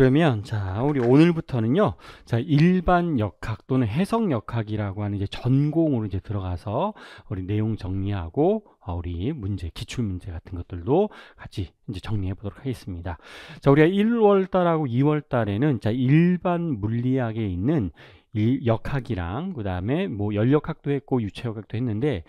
그러면 자 우리 오늘부터는요 자 일반 역학 또는 해석 역학이라고 하는 이제 전공으로 이제 들어가서 우리 내용 정리하고 어, 우리 문제 기출 문제 같은 것들도 같이 이제 정리해 보도록 하겠습니다 자 우리가 1월 달하고 2월 달에는 자 일반 물리학에 있는 역학이랑 그다음에 뭐 열역학도 했고 유체역학도 했는데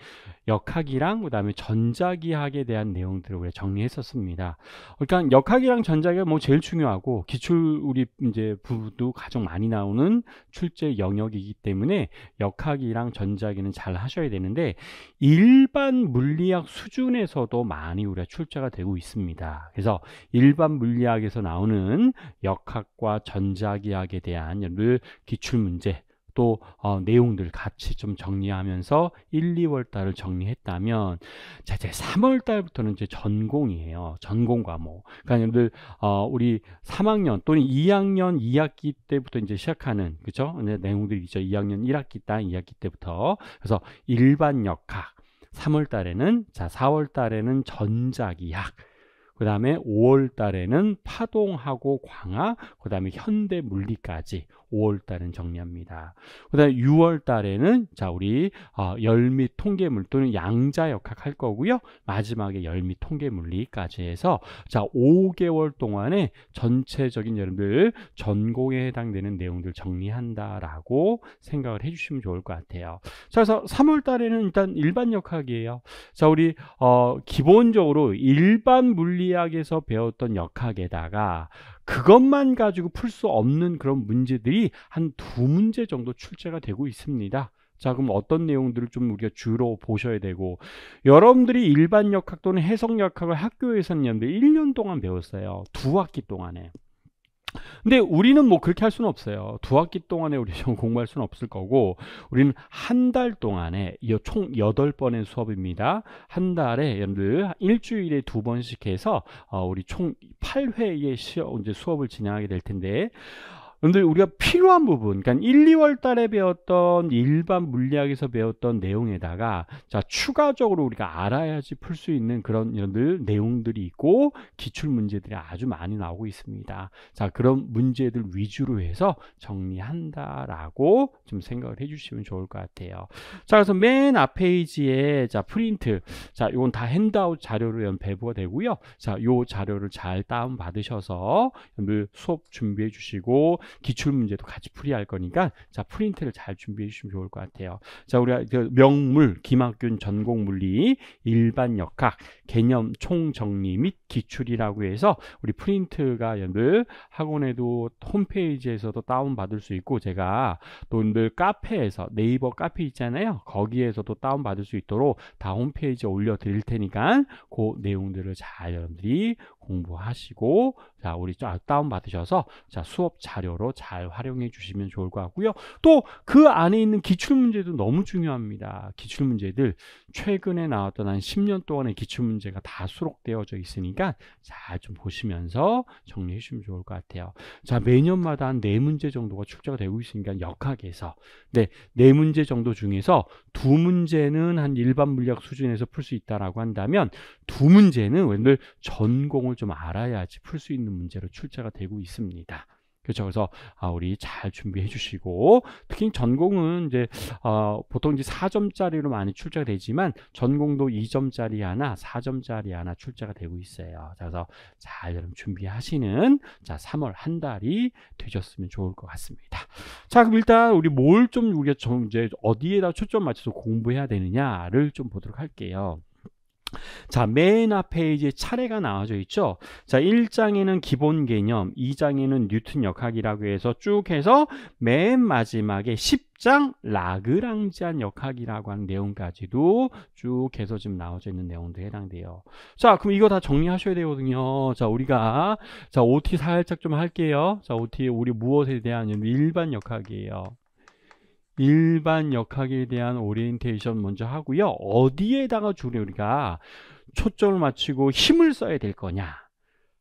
역학이랑 그다음에 전자기학에 대한 내용들을 우리가 정리했었습니다. 그러니까 역학이랑 전자기학 뭐 제일 중요하고 기출 우리 이제 부도 가장 많이 나오는 출제 영역이기 때문에 역학이랑 전자기는 잘 하셔야 되는데 일반 물리학 수준에서도 많이 우리가 출제가 되고 있습니다. 그래서 일반 물리학에서 나오는 역학과 전자기학에 대한 를 기출 문제 또 어, 내용들 같이 좀 정리하면서 1, 2월 달을 정리했다면 자 이제 3월 달부터는 이제 전공이에요. 전공 과목. 뭐. 그러니까 여러분들 어, 우리 3학년 또는 2학년 2학기 때부터 이제 시작하는 그죠? 내용들이 있죠. 2학년 1학기 단 2학기 때부터 그래서 일반 역학 3월 달에는 자 4월 달에는 전자기학 그 다음에 5월 달에는 파동하고 광학, 그 다음에 현대 물리까지 5월 달은 정리합니다. 그다음 6월 달에는 자 우리 어, 열미 통계물 또는 양자 역학 할 거고요. 마지막에 열미 통계물리까지 해서 자 5개월 동안에 전체적인 여러분들 전공에 해당되는 내용들 정리한다라고 생각을 해주시면 좋을 것 같아요. 자 그래서 3월 달에는 일단 일반 역학이에요. 자 우리 어, 기본적으로 일반 물리학에서 배웠던 역학에다가 그것만 가지고 풀 수 없는 그런 문제들이 한 두 문제 정도 출제가 되고 있습니다. 자 그럼 어떤 내용들을 좀 우리가 주로 보셔야 되고 여러분들이 일반 역학 또는 해석 역학을 학교에서는 연 1년 동안 배웠어요. 두 학기 동안에. 근데 우리는 뭐 그렇게 할 수는 없어요. 두 학기 동안에 우리 시 공부할 수는 없을 거고 우리는 한 달 동안에 총 여덟 번의 수업입니다. 한 달에 늘 일주일에 두 번씩 해서 어, 우리 총 8회의 시험, 이제 수업을 진행하게 될 텐데 여러분들 우리가 필요한 부분, 그러니까 1, 2월 달에 배웠던 일반 물리학에서 배웠던 내용에다가 자 추가적으로 우리가 알아야지 풀 수 있는 그런 이런들 내용들이 있고 기출 문제들이 아주 많이 나오고 있습니다. 자 그런 문제들 위주로 해서 정리한다라고 좀 생각을 해주시면 좋을 것 같아요. 자 그래서 맨 앞 페이지에 자 프린트, 자 이건 다 핸드아웃 자료로 배부가 되고요. 자요 자료를 잘 다운 받으셔서 여러분들 수업 준비해 주시고. 기출 문제도 같이 풀이할 거니까 자 프린트를 잘 준비해 주시면 좋을 것 같아요. 자 우리가 그 명물, 김학균 전공 물리, 일반 역학, 개념 총정리 및 기출이라고 해서 우리 프린트가 여러분들 학원에도 홈페이지에서도 다운 받을 수 있고 제가 또여러들 카페에서 네이버 카페 있잖아요. 거기에서도 다운 받을 수 있도록 다 홈페이지에 올려 드릴 테니까 그 내용들을 잘 여러분들이 공부하시고 자 우리 다운 받으셔서 자 수업 자료로 잘 활용해 주시면 좋을 것 같고요. 또 그 안에 있는 기출 문제도 너무 중요합니다. 기출 문제들 최근에 나왔던 한 10년 동안의 기출 문제가 다 수록되어져 있으니까 잘 좀 보시면서 정리해 주시면 좋을 것 같아요. 자 매년마다 한 네 문제 정도가 출제가 되고 있으니까 역학에서 네네 네 문제 정도 중에서 두 문제는 한 일반 물리학 수준에서 풀 수 있다라고 한다면 두 문제는 오늘 전공을 좀 알아야지 풀 수 있는 문제로 출제가 되고 있습니다. 그렇죠. 그래서 아, 우리 잘 준비해 주시고 특히 전공은 이제 어, 보통 이제 4점짜리로 많이 출제가 되지만 전공도 2점짜리 하나, 4점짜리 하나 출제가 되고 있어요. 자, 그래서 잘 여러분 준비하시는 자 3월 한 달이 되셨으면 좋을 것 같습니다. 자, 그럼 일단 우리 뭘 좀 우리가 좀 이제 어디에다 초점 맞춰서 공부해야 되느냐를 좀 보도록 할게요. 자, 맨 앞에 이제 차례가 나와져 있죠. 자, 1장에는 기본 개념, 2장에는 뉴턴 역학이라고 해서 쭉 해서 맨 마지막에 10장 라그랑지안 역학이라고 하는 내용까지도 쭉 해서 지금 나와져 있는 내용도 해당돼요. 자, 그럼 이거 다 정리하셔야 되거든요. 자, 우리가 자, OT 살짝 좀 할게요. 자, OT 우리 무엇에 대한 일반 역학이에요. 일반 역학에 대한 오리엔테이션 먼저 하고요. 어디에다가 주로 우리가 초점을 맞추고 힘을 써야 될 거냐.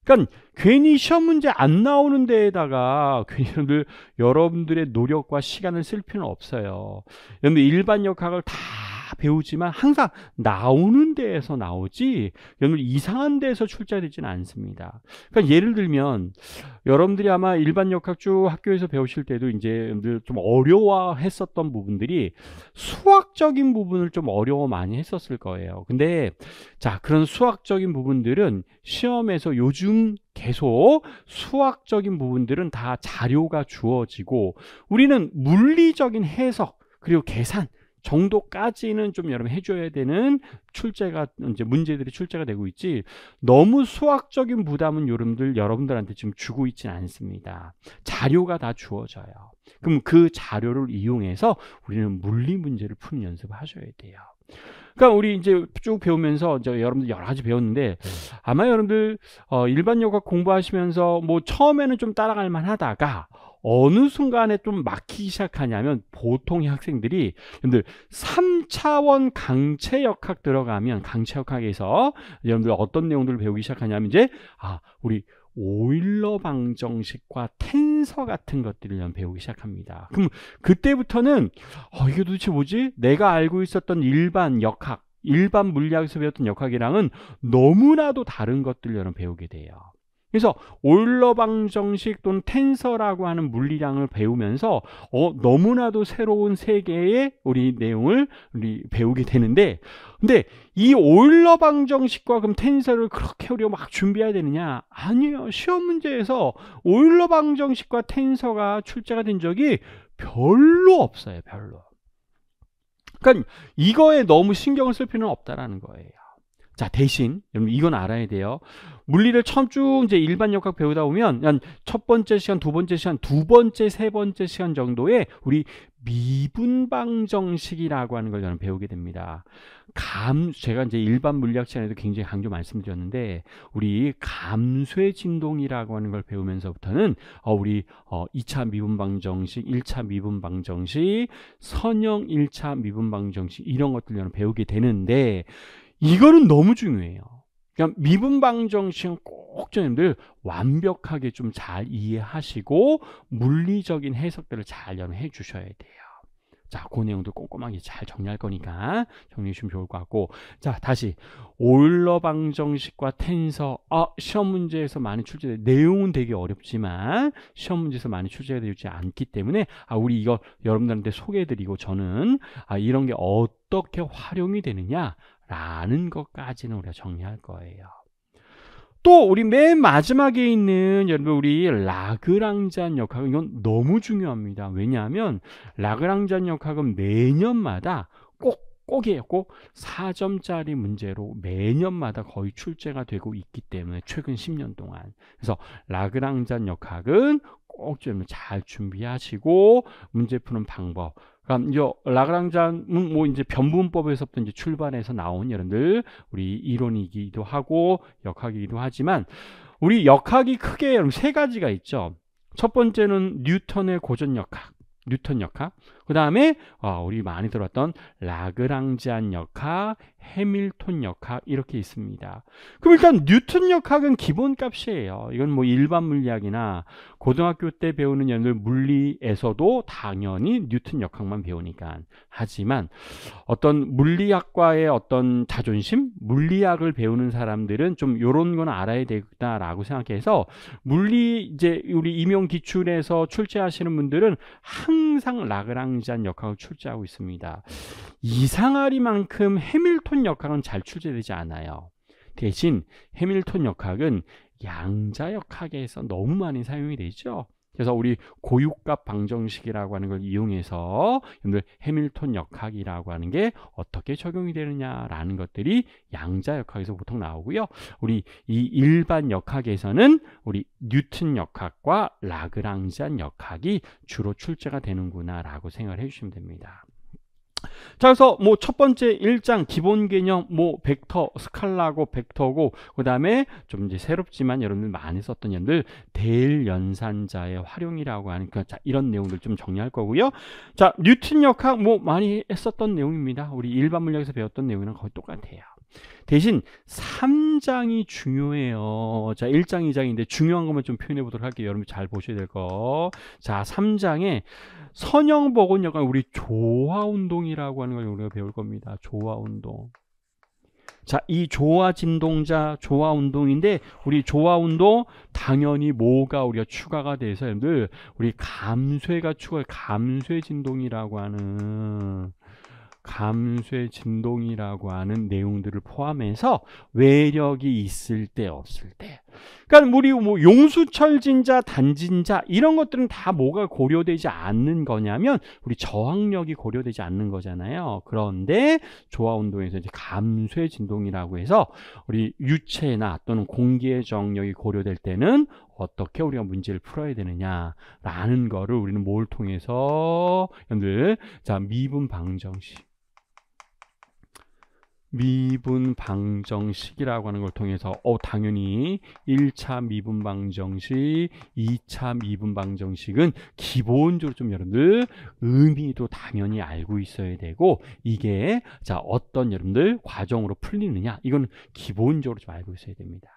그러니까 괜히 시험 문제 안 나오는 데에다가 괜히 여러분들, 여러분들의 노력과 시간을 쓸 필요는 없어요. 여러분 일반 역학을 다 배우지만 항상 나오는 데에서 나오지 여러분 이상한 데에서 출제되지는 않습니다. 그러니까 예를 들면 여러분들이 아마 일반 역학 쭉 학교에서 배우실 때도 이제 좀 어려워했었던 부분들이 수학적인 부분을 좀 어려워 많이 했었을 거예요. 근데 자 그런 수학적인 부분들은 시험에서 요즘 계속 수학적인 부분들은 다 자료가 주어지고 우리는 물리적인 해석 그리고 계산 정도까지는 좀 여러분 해줘야 되는 출제가 이제 문제들이 출제가 되고 있지 너무 수학적인 부담은 여러분들 여러분들한테 지금 주고 있지는 않습니다. 자료가 다 주어져요. 그럼 그 자료를 이용해서 우리는 물리 문제를 푸는 연습을 하셔야 돼요. 그러니까 우리 이제 쭉 배우면서 이제 여러분들 여러 가지 배웠는데 네. 아마 여러분들 어, 일반 요가 공부하시면서 뭐 처음에는 좀 따라갈 만하다가 어느 순간에 좀 막히기 시작하냐면 보통의 학생들이 여러분들 3차원 강체역학 들어가면 강체역학에서 여러분들 어떤 내용들을 배우기 시작하냐면 이제 아 우리 오일러 방정식과 텐서 같은 것들을 배우기 시작합니다. 그럼 그때부터는 어, 이게 도대체 뭐지? 내가 알고 있었던 일반 역학, 일반 물리학에서 배웠던 역학이랑은 너무나도 다른 것들을 여러분 배우게 돼요. 그래서 올러 방정식 또는 텐서라고 하는 물리량을 배우면서 어, 너무나도 새로운 세계의 우리 내용을 우리 배우게 되는데 근데 이올러 방정식과 그럼 텐서를 그렇게 우리가 막 준비해야 되느냐? 아니요. 시험 문제에서 올러 방정식과 텐서가 출제가 된 적이 별로 없어요. 별로. 그러니까 이거에 너무 신경을 쓸 필요는 없다라는 거예요. 자, 대신 여러분 이건 알아야 돼요. 물리를 처음 쭉 이제 일반 역학 배우다 보면 첫 번째 시간, 두 번째 시간, 두 번째, 세 번째 시간 정도에 우리 미분방 정식이라고 하는 걸 저는 배우게 됩니다. 감 제가 이제 일반 물리학 시간에도 굉장히 강조 말씀드렸는데 우리 감쇄 진동이라고 하는 걸 배우면서부터는 어, 우리 어, 2차 미분방 정식, 1차 미분방 정식, 선형 1차 미분방 정식 이런 것들 저는 배우게 되는데 이거는 너무 중요해요. 그러니까 미분방 정식은 꼭 저님들 완벽하게 좀 잘 이해하시고 물리적인 해석들을 잘 연해 주셔야 돼요. 자, 그 내용도 꼼꼼하게 잘 정리할 거니까 정리해 주면 좋을 것 같고 자, 다시 오일러 방정식과 텐서 어, 시험 문제에서 많이 출제돼 내용은 되게 어렵지만 시험 문제에서 많이 출제 되지 않기 때문에 아, 우리 이거 여러분들한테 소개해 드리고 저는 아, 이런 게 어떻게 활용이 되느냐 라는 것까지는 우리가 정리할 거예요. 또 우리 맨 마지막에 있는 여러분 우리 라그랑잔 역학은 이건 너무 중요합니다. 왜냐하면 라그랑잔 역학은 매년마다 꼭 꼭이에요. 꼭 4점짜리 문제로 매년마다 거의 출제가 되고 있기 때문에 최근 10년 동안. 그래서 라그랑잔 역학은 꼭 좀 잘 준비하시고 문제 푸는 방법 그러니까 라그랑자는 뭐 이제 변분법에서부터 이제 출발해서 나온 여러분들 우리 이론이기도 하고 역학이기도 하지만 우리 역학이 크게 여러분 세 가지가 있죠. 첫 번째는 뉴턴의 고전 역학, 뉴턴 역학. 그 다음에 어, 우리 많이 들었던 라그랑지안 역학, 해밀톤 역학 이렇게 있습니다. 그럼 일단 뉴턴 역학은 기본값이에요. 이건 뭐 일반 물리학이나 고등학교 때 배우는 연들 물리에서도 당연히 뉴턴 역학만 배우니까 하지만 어떤 물리학과의 어떤 자존심, 물리학을 배우는 사람들은 좀요런건 알아야 되겠다라고 생각해서 물리 이제 우리 임용 기출에서 출제하시는 분들은 항상 라그랑잔 역학을 출제하고 있습니다. 이상하리만큼 해밀톤 해밀턴 역학은 잘 출제되지 않아요. 대신 해밀턴 역학은 양자 역학에서 너무 많이 사용이 되죠. 그래서 우리 고유값 방정식이라고 하는 걸 이용해서 여러분들 해밀턴 역학이라고 하는 게 어떻게 적용이 되느냐라는 것들이 양자 역학에서 보통 나오고요. 우리 이 일반 역학에서는 우리 뉴튼 역학과 라그랑지안 역학이 주로 출제가 되는구나라고 생각을 해주시면 됩니다. 자 그래서 뭐 첫 번째 1장 기본 개념 뭐 벡터 스칼라고 벡터고 그 다음에 좀 이제 새롭지만 여러분들 많이 썼던 연들 대일 연산자의 활용이라고 하는 그, 자, 이런 내용들 좀 정리할 거고요 자 뉴튼 역학 뭐 많이 했었던 내용입니다 우리 일반 물리학에서 배웠던 내용이랑 거의 똑같아요 대신 3장이 중요해요 자 1장 2장인데 중요한 것만 좀 표현해 보도록 할게요 여러분 잘 보셔야 될 거자 3장에 선형복은 약간 우리 조화운동이라고 하는 걸 우리가 배울 겁니다. 조화운동. 자, 이 조화 진동자 조화 운동인데 우리 조화 운동 당연히 뭐가 우리가 추가가 돼서 여러분들 우리 감쇠가 추가 감쇠 진동이라고 하는 감쇄 진동이라고 하는 내용들을 포함해서 외력이 있을 때 없을 때 그러니까 우리 뭐 용수철 진자 단진자 이런 것들은 다 뭐가 고려되지 않는 거냐면 우리 저항력이 고려되지 않는 거잖아요 그런데 조화운동에서 이제 감쇄 진동이라고 해서 우리 유체나 또는 공기의 정력이 고려될 때는 어떻게 우리가 문제를 풀어야 되느냐라는 거를 우리는 뭘 통해서 여러분들 자 미분 방정식 미분 방정식이라고 하는 걸 통해서 어 당연히 1차 미분 방정식, 2차 미분 방정식은 기본적으로 좀 여러분들 의미도 당연히 알고 있어야 되고 이게 자 어떤 여러분들 과정으로 풀리느냐 이건 기본적으로 좀 알고 있어야 됩니다.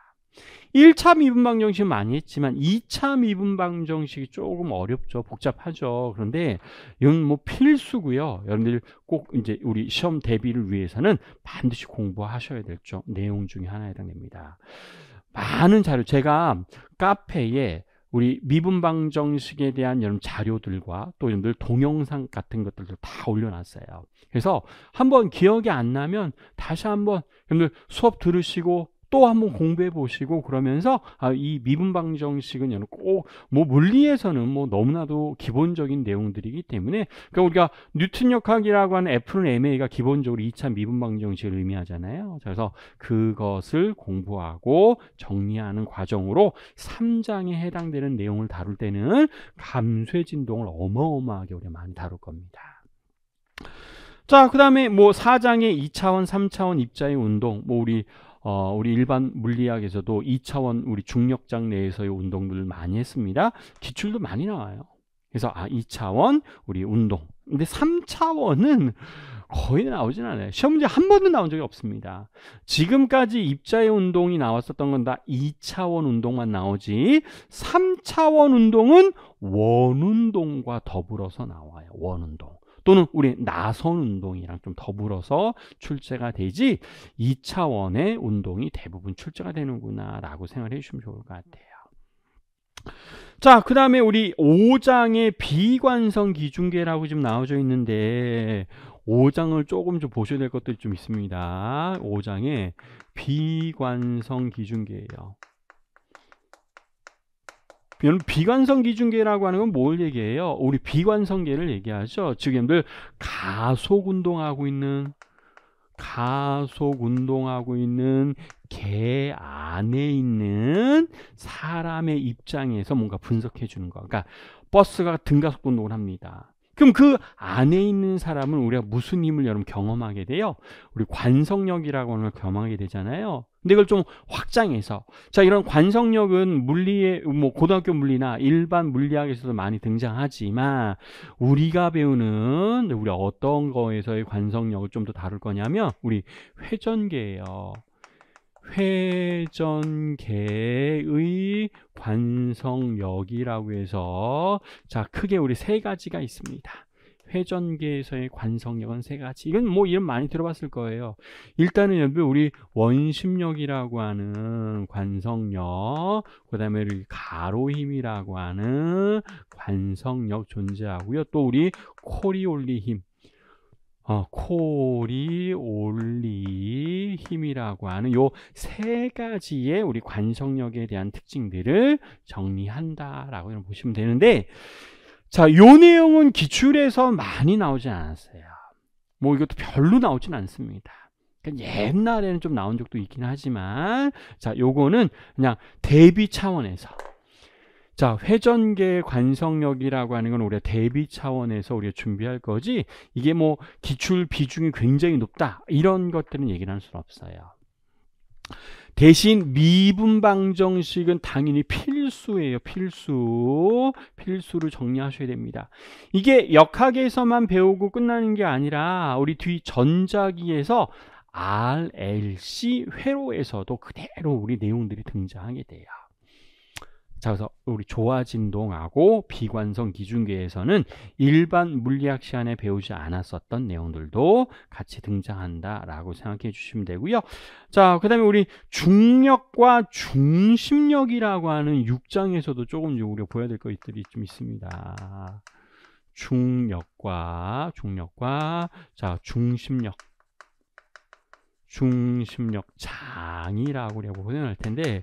1차 미분방 정식 많이 했지만 2차 미분방 정식이 조금 어렵죠. 복잡하죠. 그런데 이건 뭐 필수고요. 여러분들 꼭 이제 우리 시험 대비를 위해서는 반드시 공부하셔야 될쪽 내용 중에 하나에 해당됩니다. 많은 자료 제가 카페에 우리 미분방 정식에 대한 여러 자료들과 또 여러분들 동영상 같은 것들도 다 올려놨어요. 그래서 한번 기억이 안 나면 다시 한번 여러분들 수업 들으시고 또 한번 공부해 보시고 그러면서 아, 이 미분방 정식은 여러분 꼭뭐 물리에서는 뭐 너무나도 기본적인 내용들이기 때문에 그러니까 우리가 뉴튼 역학이라고 하는 F는 MA가 기본적으로 2차 미분방 정식을 의미하잖아요. 그래서 그것을 공부하고 정리하는 과정으로 3장에 해당되는 내용을 다룰 때는 감쇄 진동을 어마어마하게 우리가 많이 다룰 겁니다. 자, 그 다음에 뭐 4장의 2차원, 3차원 입자의 운동, 뭐 우리 어, 우리 일반 물리학에서도 2차원 우리 중력장 내에서의 운동들을 많이 했습니다. 기출도 많이 나와요. 그래서 아 2차원 우리 운동. 근데 3차원은 거의 나오진 않아요. 시험 문제 한 번도 나온 적이 없습니다. 지금까지 입자의 운동이 나왔었던 건 다 2차원 운동만 나오지 3차원 운동은 원운동과 더불어서 나와요. 원운동. 또는 우리 나선 운동이랑 좀 더불어서 출제가 되지 2차원의 운동이 대부분 출제가 되는구나 라고 생각을 해주시면 좋을 것 같아요. 자, 그 다음에 우리 5장의 비관성 기준계라고 지금 나와져 있는데 5장을 조금 좀 보셔야 될 것들이 좀 있습니다. 5장의 비관성 기준계예요. 여러분 비관성 기준계라고 하는 건 뭘 얘기해요? 우리 비관성계를 얘기하죠. 즉 여러분들 가속 운동하고 있는 가속 운동하고 있는 개 안에 있는 사람의 입장에서 뭔가 분석해 주는 거. 그러니까 버스가 등가속 운동을 합니다. 그럼 그 안에 있는 사람은 우리가 무슨 힘을 여러분 경험하게 돼요? 우리 관성력이라고 하는 걸 경험하게 되잖아요. 근데 이걸 좀 확장해서 자 이런 관성력은 물리의 뭐 고등학교 물리나 일반 물리학에서도 많이 등장하지만 우리가 배우는 우리 어떤 거에서의 관성력을 좀 더 다룰 거냐면 우리 회전계예요. 회전계의 관성력이라고 해서 자 크게 우리 세 가지가 있습니다. 회전계에서의 관성력은 세 가지. 이건 뭐 이름 많이 들어봤을 거예요. 일단은 여러분 우리 원심력이라고 하는 관성력, 그다음에 우리 가로힘이라고 하는 관성력 존재하고요. 또 우리 코리올리 힘, 어, 코리, 올리, 힘이라고 하는 요 세 가지의 우리 관성력에 대한 특징들을 정리한다라고 보시면 되는데 자, 요 내용은 기출에서 많이 나오지 않았어요. 뭐 이것도 별로 나오진 않습니다. 그러니까 옛날에는 좀 나온 적도 있긴 하지만 자 요거는 그냥 대비 차원에서 자 회전계 관성력이라고 하는 건 우리가 대비 차원에서 우리가 준비할 거지 이게 뭐 기출 비중이 굉장히 높다 이런 것들은 얘기를 할 수는 없어요 대신 미분방정식은 당연히 필수예요. 필수. 필수로 정리하셔야 됩니다. 이게 역학에서만 배우고 끝나는 게 아니라 우리 뒤 전자기에서 RLC 회로에서도 그대로 우리 내용들이 등장하게 돼요. 자, 그래서 우리 조화진동하고 비관성 기준계에서는 일반 물리학 시간에 배우지 않았었던 내용들도 같이 등장한다라고 생각해 주시면 되고요. 자, 그 다음에 우리 중력과 중심력이라고 하는 6장에서도 조금 우리가 보여야 될 것들이 좀 있습니다. 중력과 중력과 자 중심력 중심력 장이라고 표현할 텐데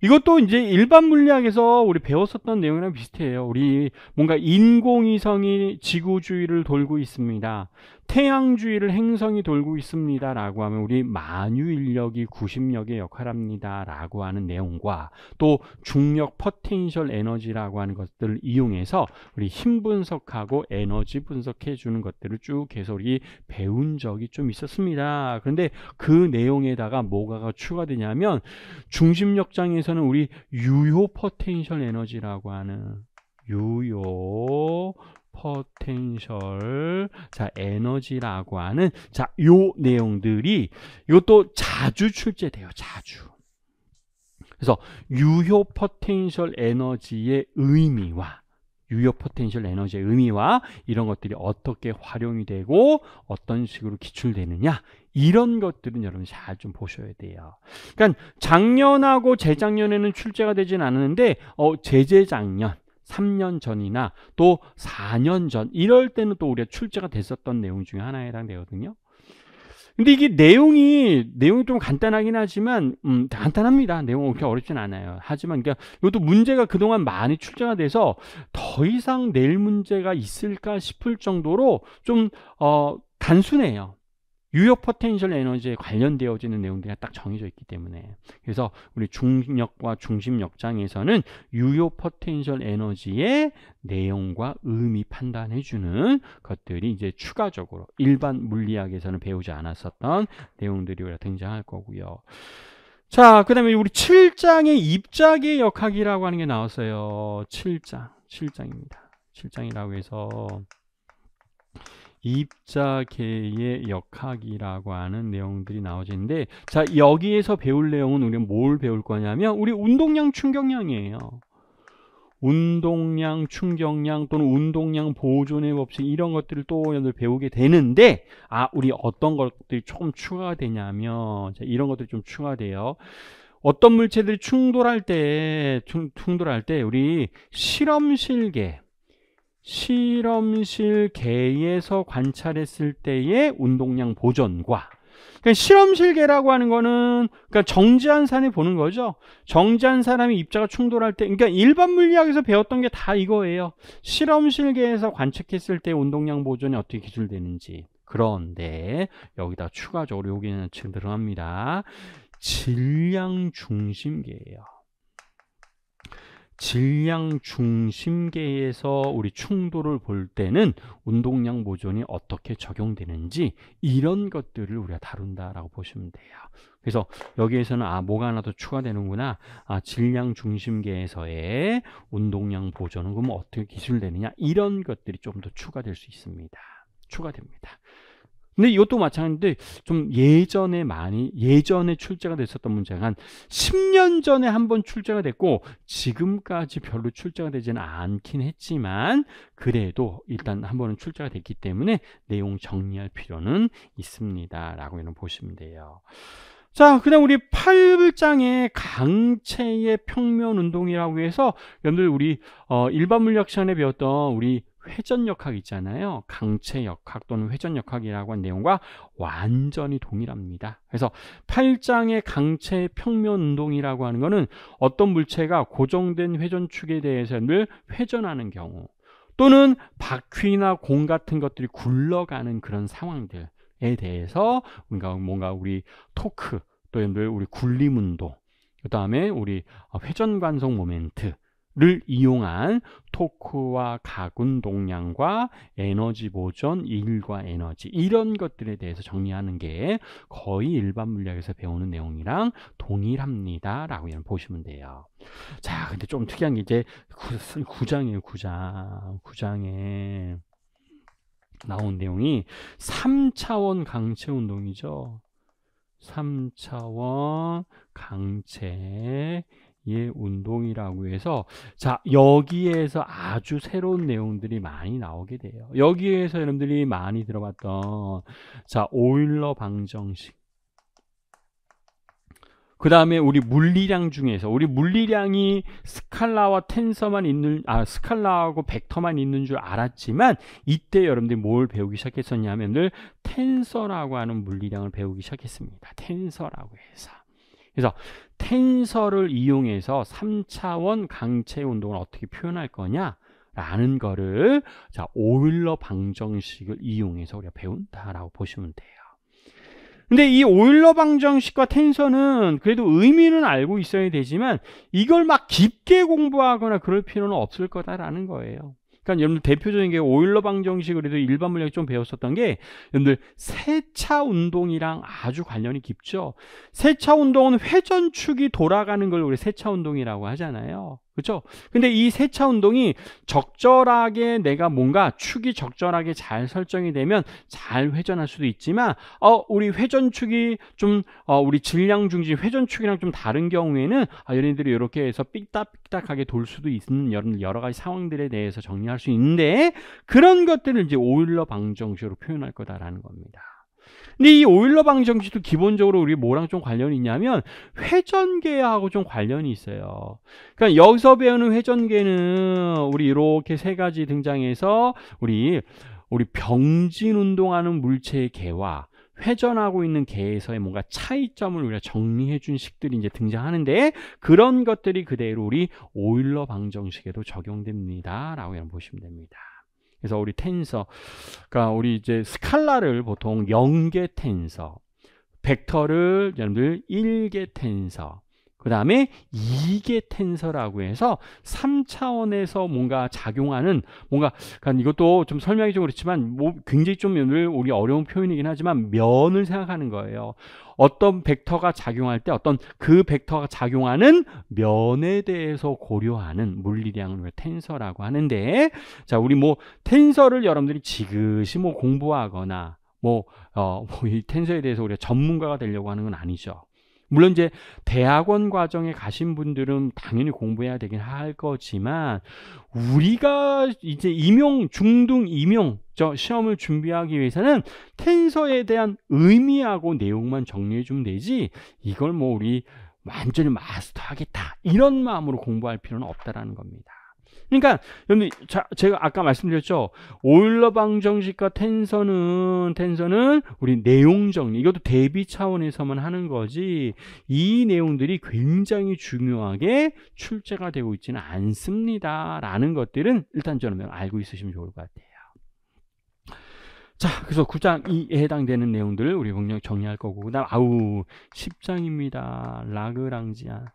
이것도 이제 일반 물리학에서 우리 배웠었던 내용이랑 비슷해요. 우리 뭔가 인공위성이 지구 주위를 돌고 있습니다. 태양주위를 행성이 돌고 있습니다. 라고 하면 우리 만유인력이 구심력의 역할합니다. 라고 하는 내용과 또 중력 퍼텐셜 에너지라고 하는 것들을 이용해서 우리 힘 분석하고 에너지 분석해 주는 것들을 쭉 계속 우리 배운 적이 좀 있었습니다. 그런데 그 내용에다가 뭐가 추가되냐면 중심력장에서는 우리 유효 퍼텐셜 에너지라고 하는 유효 포텐셜, 자 에너지라고 하는 자 요 내용들이 이것도 자주 출제돼요. 자주. 그래서 유효 포텐셜 에너지의 의미와 유효 포텐셜 에너지의 의미와 이런 것들이 어떻게 활용이 되고 어떤 식으로 기출되느냐 이런 것들은 여러분 잘 좀 보셔야 돼요. 그러니까 작년하고 재작년에는 출제가 되진 않았는데 어, 재재작년 3년 전이나 또 4년 전 이럴 때는 또 우리가 출제가 됐었던 내용 중에 하나에 해당되거든요. 근데 이게 내용이 내용이 좀 간단하긴 하지만 음, 간단합니다. 내용은 그렇게 어렵진 않아요. 하지만 그러니까 이것도 문제가 그동안 많이 출제가 돼서 더 이상 낼 문제가 있을까 싶을 정도로 좀 어, 단순해요. 유효 포텐셜 에너지에 관련되어지는 내용들이 딱 정해져 있기 때문에 그래서 우리 중력과 중심 역장에서는 유효 포텐셜 에너지의 내용과 의미 판단해 주는 것들이 이제 추가적으로 일반 물리학에서는 배우지 않았었던 내용들이 우리가 등장할 거고요. 자, 그 다음에 우리 7장의 입자의 역학이라고 하는 게 나왔어요. 7장, 7장입니다. 7장이라고 해서 입자계의 역학이라고 하는 내용들이 나오는데 지자 여기에서 배울 내용은 우리는 뭘 배울 거냐면 우리 운동량 충격량이에요 운동량 충격량 또는 운동량 보존의 법칙 이런 것들을 또 여러분들 배우게 되는데 아 우리 어떤 것들이 조금 추가되냐면 자, 이런 것들이 좀 추가돼요 어떤 물체들이 충돌할 때 충, 충돌할 때 우리 실험실계 실험실 개에서 관찰했을 때의 운동량 보전과 그러니까 실험실 개라고 하는 거는 그러니까 정지한 사람이 보는 거죠. 정지한 사람이 입자가 충돌할 때 그러니까 일반 물리학에서 배웠던 게 다 이거예요. 실험실 개에서 관측했을 때 운동량 보존이 어떻게 기술되는지 그런데 여기다 추가적으로 여기는 지금 들어갑니다. 질량 중심계예요. 질량 중심계에서 우리 충돌을 볼 때는 운동량 보존이 어떻게 적용되는지 이런 것들을 우리가 다룬다라고 보시면 돼요. 그래서 여기에서는 아 뭐가 하나 더 추가되는구나. 아 질량 중심계에서의 운동량 보존은 그럼 어떻게 기술되느냐 이런 것들이 좀 더 추가될 수 있습니다. 추가됩니다. 근데 이것도 마찬가지인데 좀 예전에 많이 예전에 출제가 됐었던 문제가 한 10년 전에 한번 출제가 됐고 지금까지 별로 출제가 되지는 않긴 했지만 그래도 일단 한 번은 출제가 됐기 때문에 내용 정리할 필요는 있습니다. 라고 이런 보시면 돼요. 자, 그 다음 우리 8장의 강체의 평면운동이라고 해서 여러분들 우리 어, 일반 물리학 시간에 배웠던 우리 회전역학 있잖아요. 강체역학 또는 회전역학이라고 한 내용과 완전히 동일합니다. 그래서 8장의 강체 평면 운동이라고 하는 것은 어떤 물체가 고정된 회전축에 대해서 늘 회전하는 경우 또는 바퀴나 공 같은 것들이 굴러가는 그런 상황들에 대해서 뭔가 뭔가 우리 토크 또늘 우리 굴림 운동 그 다음에 우리 회전관성 모멘트 를 이용한 토크와 가군 동량과 에너지 보존, 일과 에너지 이런 것들에 대해서 정리하는 게 거의 일반 물리학에서 배우는 내용이랑 동일합니다. 라고 보시면 돼요. 자, 근데 좀 특이한 게 이제 구장이에요. 구장. 구장에 나온 내용이 3차원 강체 운동이죠. 3차원 강체 예 운동이라고 해서 자 여기에서 아주 새로운 내용들이 많이 나오게 돼요 여기에서 여러분들이 많이 들어봤던 자 오일러 방정식 그 다음에 우리 물리량 중에서 우리 물리량이 스칼라와 텐서만 있는 아 스칼라하고 벡터만 있는 줄 알았지만 이때 여러분들이 뭘 배우기 시작했었냐면늘 텐서라고 하는 물리량을 배우기 시작했습니다 텐서라고 해서 그래서 텐서를 이용해서 3차원 강체 운동을 어떻게 표현할 거냐 라는 거를 자 오일러 방정식을 이용해서 우리가 배운다라고 보시면 돼요. 근데 이 오일러 방정식과 텐서는 그래도 의미는 알고 있어야 되지만 이걸 막 깊게 공부하거나 그럴 필요는 없을 거다라는 거예요. 그러니까 여러분 대표적인 게 오일러 방정식으로도 일반 물리학 좀 배웠었던 게 여러분들 세차 운동이랑 아주 관련이 깊죠. 세차 운동은 회전축이 돌아가는 걸 우리 세차 운동이라고 하잖아요. 그렇죠? 근데 이 세차 운동이 적절하게 내가 뭔가 축이 적절하게 잘 설정이 되면 잘 회전할 수도 있지만 어 우리 회전축이 좀 어, 우리 질량 중심 회전축이랑 좀 다른 경우에는 아, 연인들이 이렇게 해서 삑딱삑딱하게 돌 수도 있는 여러, 여러 가지 상황들에 대해서 정리할 수 있는데 그런 것들을 이제 오일러 방정식으로 표현할 거다라는 겁니다. 근데 이 오일러 방정식도 기본적으로 우리 뭐랑 좀 관련이 있냐면 회전계하고 좀 관련이 있어요. 그러니까 여기서 배우는 회전계는 우리 이렇게 세 가지 등장해서 우리 우리 병진 운동하는 물체의 개와 회전하고 있는 개에서의 뭔가 차이점을 우리가 정리해 준 식들이 이제 등장하는데 그런 것들이 그대로 우리 오일러 방정식에도 적용됩니다. 라고 보시면 됩니다. 그래서 우리 텐서, 그러니까 우리 이제 스칼라를 보통 0개 텐서, 벡터를 여러분들 1개 텐서, 그 다음에 이게 텐서라고 해서 3차원에서 뭔가 작용하는 뭔가 그러니까 이것도 좀 설명이 좀 그렇지만 뭐 굉장히 좀 오늘 우리 어려운 표현이긴 하지만 면을 생각하는 거예요. 어떤 벡터가 작용할 때 어떤 그 벡터가 작용하는 면에 대해서 고려하는 물리량을 우 텐서라고 하는데 자 우리 뭐 텐서를 여러분들이 지그시 뭐 공부하거나 뭐어뭐이 텐서에 대해서 우리가 전문가가 되려고 하는 건 아니죠. 물론 이제 대학원 과정에 가신 분들은 당연히 공부해야 되긴 할 거지만 우리가 이제 임용 중등 임용 저 시험을 준비하기 위해서는 텐서에 대한 의미하고 내용만 정리해 주면 되지 이걸 뭐 우리 완전히 마스터하겠다 이런 마음으로 공부할 필요는 없다라는 겁니다. 그러니까 여러분 제가 아까 말씀드렸죠. 오일러 방정식과 텐서는 텐서는 우리 내용 정리 이것도 대비 차원에서만 하는 거지 이 내용들이 굉장히 중요하게 출제가 되고 있지는 않습니다라는 것들은 일단 저는 알고 있으시면 좋을 것 같아요. 자, 그래서 9장 2에 해당되는 내용들을 우리 분명 정리할 거고 그다음 아우 10장입니다. 라그랑지안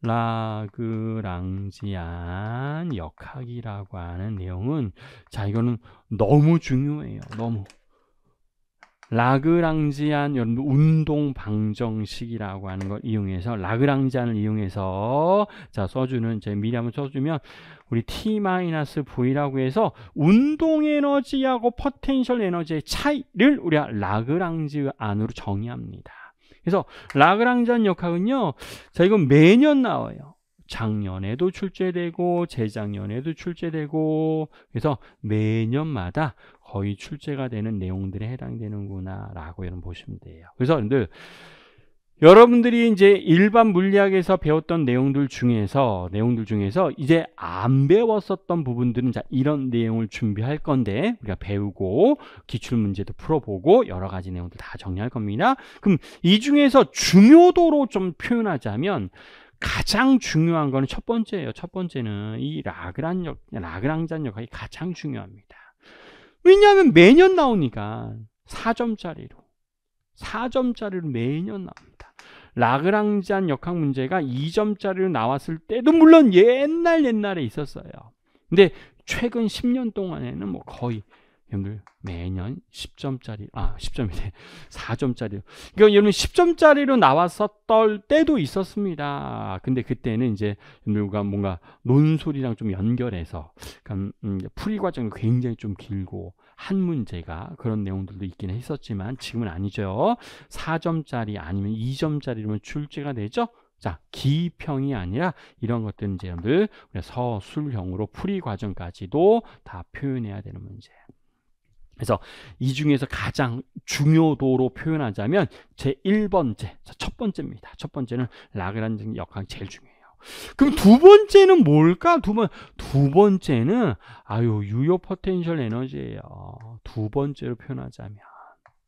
라그랑지안 역학이라고 하는 내용은 자 이거는 너무 중요해요. 너무 라그랑지안 여러분 운동 방정식이라고 하는 걸 이용해서 라그랑지안을 이용해서 자 써주는 제 미리 한번 써주면 우리 t 마이너스 v라고 해서 운동 에너지하고 포텐셜 에너지의 차이를 우리가 라그랑지안으로 정의합니다. 그래서 라그랑잔 역학은요. 자, 이건 매년 나와요. 작년에도 출제되고 재작년에도 출제되고 그래서 매년마다 거의 출제가 되는 내용들에 해당되는구나 라고 여러분 보시면 돼요. 그래서 여러분들 여러분들이 이제 일반 물리학에서 배웠던 내용들 중에서 내용들 중에서 이제 안 배웠었던 부분들은 자 이런 내용을 준비할 건데 우리가 배우고 기출 문제도 풀어보고 여러 가지 내용들 다 정리할 겁니다. 그럼 이 중에서 중요도로 좀 표현하자면 가장 중요한 거는 첫 번째예요. 첫 번째는 이 라그란역 라그랑잔역학이 가장 중요합니다. 왜냐하면 매년 나오니까 4점짜리로 4점짜리로 매년 나옵니다. 라그랑지안 역학 문제가 2점짜리로 나왔을 때도 물론 옛날 옛날에 있었어요. 근데 최근 10년 동안에는 뭐 거의 여러분들 매년 10점짜리 아 10점이 돼 4점짜리 그러니까 여러분 10점짜리로 나왔었던 때도 있었습니다. 근데 그때는 이제 여러분과 뭔가 논술이랑 좀 연결해서 그러니까 풀이 과정이 굉장히 좀 길고 한 문제가 그런 내용들도 있긴 했었지만 지금은 아니죠. 4점짜리 아니면 2점짜리로면 출제가 되죠. 자, 기평이 아니라 이런 것들은 이제 여러분들 서술형으로 풀이 과정까지도 다 표현해야 되는 문제. 그래서 이 중에서 가장 중요도로 표현하자면 제1번째, 첫 번째입니다. 첫 번째는 라그란징 역학이 제일 중요해요. 그럼 두 번째는 뭘까? 두, 번, 두 번째는 아유 유효 포텐셜 에너지예요. 두 번째로 표현하자면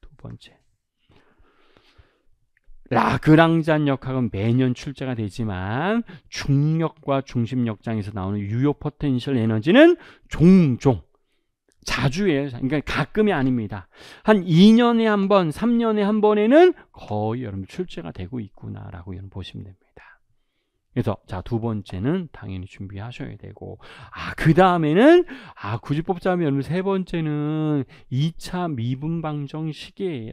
두 번째 라그랑잔역학은 매년 출제가 되지만 중력과 중심역장에서 나오는 유효 포텐셜 에너지는 종종 자주예요. 그러니까 가끔이 아닙니다. 한 2년에 한 번, 3년에 한 번에는 거의 여러분 출제가 되고 있구나라고 여러분 보시면 됩니다. 그래서 자두 번째는 당연히 준비하셔야 되고 아그 다음에는 아 굳이 뽑자면 세 번째는 2차 미분방정 시기예요.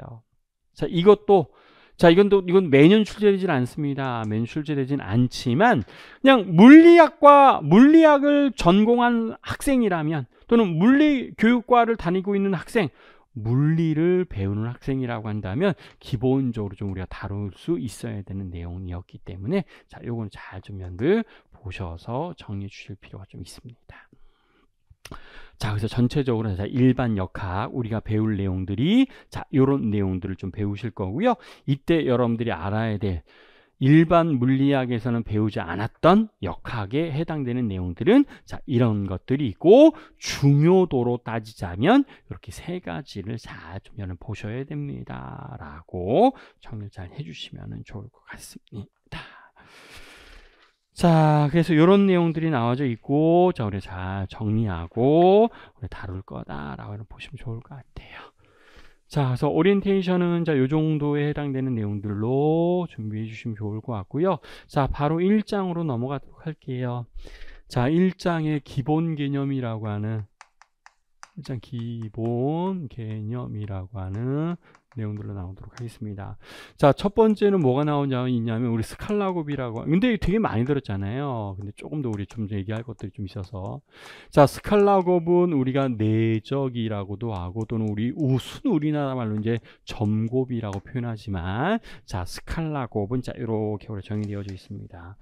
자 이것도 자 이건 또 이건 매년 출제되진 않습니다. 매년 출제되진 않지만 그냥 물리학과 물리학을 전공한 학생이라면 또는 물리 교육과를 다니고 있는 학생 물리를 배우는 학생이라고 한다면 기본적으로 좀 우리가 다룰 수 있어야 되는 내용이었기 때문에 자, 요거는 잘좀여들 보셔서 정리해 주실 필요가 좀 있습니다. 자, 그래서 전체적으로 자, 일반 역학 우리가 배울 내용들이 자, 요런 내용들을 좀 배우실 거고요. 이때 여러분들이 알아야 될 일반 물리학에서는 배우지 않았던 역학에 해당되는 내용들은 자 이런 것들이 있고 중요도로 따지자면 이렇게 세 가지를 자좀 여는 보셔야 됩니다라고 정리 를잘 해주시면 좋을 것 같습니다. 자, 그래서 이런 내용들이 나와져 있고, 자, 우리 잘 정리하고, 우리 다룰 거다라고 보시면 좋을 것 같아요. 자, 그래서 오리엔테이션은 자, 요 정도에 해당되는 내용들로 준비해 주시면 좋을 것 같고요. 자, 바로 1장으로 넘어가도록 할게요. 자, 1장의 기본 개념이라고 하는 1장 기본 개념이라고 하는 내용들로 나오도록 하겠습니다. 자, 첫 번째는 뭐가 나오냐면 우리 스칼라곱이라고. 근데 되게 많이 들었잖아요. 근데 조금 더 우리 좀 얘기할 것들이 좀 있어서. 자, 스칼라곱은 우리가 내적이라고도 하고 또는 우리 우순 우리나라 말로 이제 점곱이라고 표현하지만 자, 스칼라곱은 자, 이렇게 우리 정의되어져 있습니다.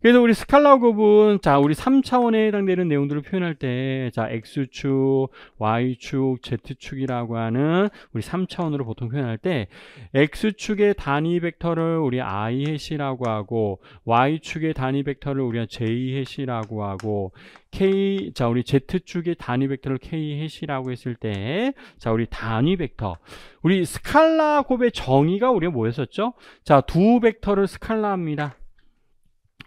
그래서 우리 스칼라곱은 자, 우리 3차원에 해당되는 내용들을 표현할 때 자, x축, y축, z축이라고 하는 우리 3차원으로 보통 표현할 때 x축의 단위 벡터를 우리 i 해시라고 하고 y축의 단위 벡터를 우리가 j 해시라고 하고 k 자 우리 z축의 단위 벡터를 k 해시라고 했을 때 자 우리 단위 벡터 우리 스칼라 곱의 정의가 우리가 뭐였었죠? 자 두 벡터를 스칼라합니다.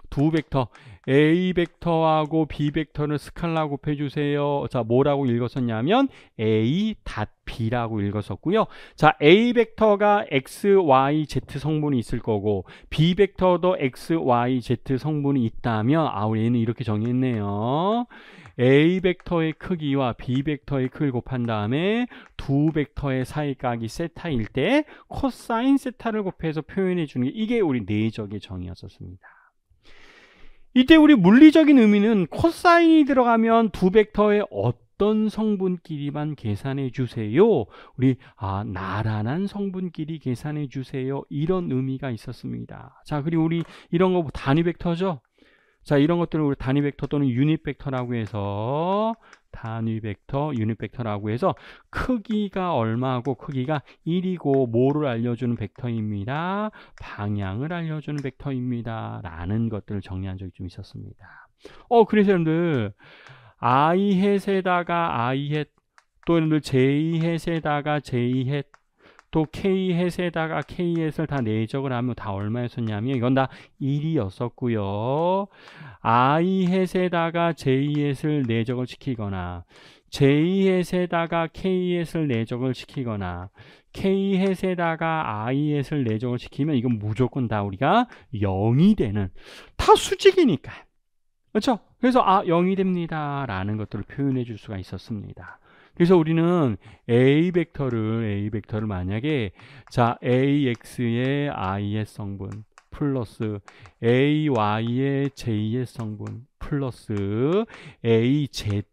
두 벡터 A 벡터하고 B 벡터는 스칼라 곱해주세요. 자, 뭐라고 읽었었냐면 A 닷 B라고 읽었었고요. 자, A 벡터가 X, Y, Z 성분이 있을 거고 B 벡터도 X, Y, Z 성분이 있다면 아우 얘는 이렇게 정했네요. A 벡터의 크기와 B 벡터의 크기를 곱한 다음에 두 벡터의 사이각이 세타일 때 코사인 세타를 곱해서 표현해 주는 게 이게 우리 내적의 정의였었습니다. 이때 우리 물리적인 의미는 코사인이 들어가면 두 벡터의 어떤 성분끼리만 계산해 주세요. 우리 아, 나란한 성분끼리 계산해 주세요. 이런 의미가 있었습니다. 자, 그리고 우리 이런 거 뭐 단위 벡터죠. 자, 이런 것들을 우리 단위 벡터 또는 유닛 벡터라고 해서 단위 벡터, 유닛 벡터라고 해서 크기가 얼마고 크기가 1이고 뭐를 알려주는 벡터입니다. 방향을 알려주는 벡터입니다. 라는 것들을 정리한 적이 좀 있었습니다. 어, 그래서 여러분들 i 햇에다가 i 햇또 여러분들 j 햇에다가 j 햇또 K햇에다가 K햇을 다 내적을 하면 다 얼마였었냐면 이건 다 1이었었고요. I햇에다가 J햇을 내적을 시키거나 J햇에다가 K햇을 내적을 시키거나 K햇에다가 I햇을 내적을 시키면 이건 무조건 다 우리가 0이 되는 다 수직이니까 그렇죠? 그래서 아 0이 됩니다 라는 것들을 표현해 줄 수가 있었습니다 그래서 우리는 A 벡터를 A 벡터를 만약에 자 AX의 I의 성분 플러스 AY의 J의 성분 플러스 AZ의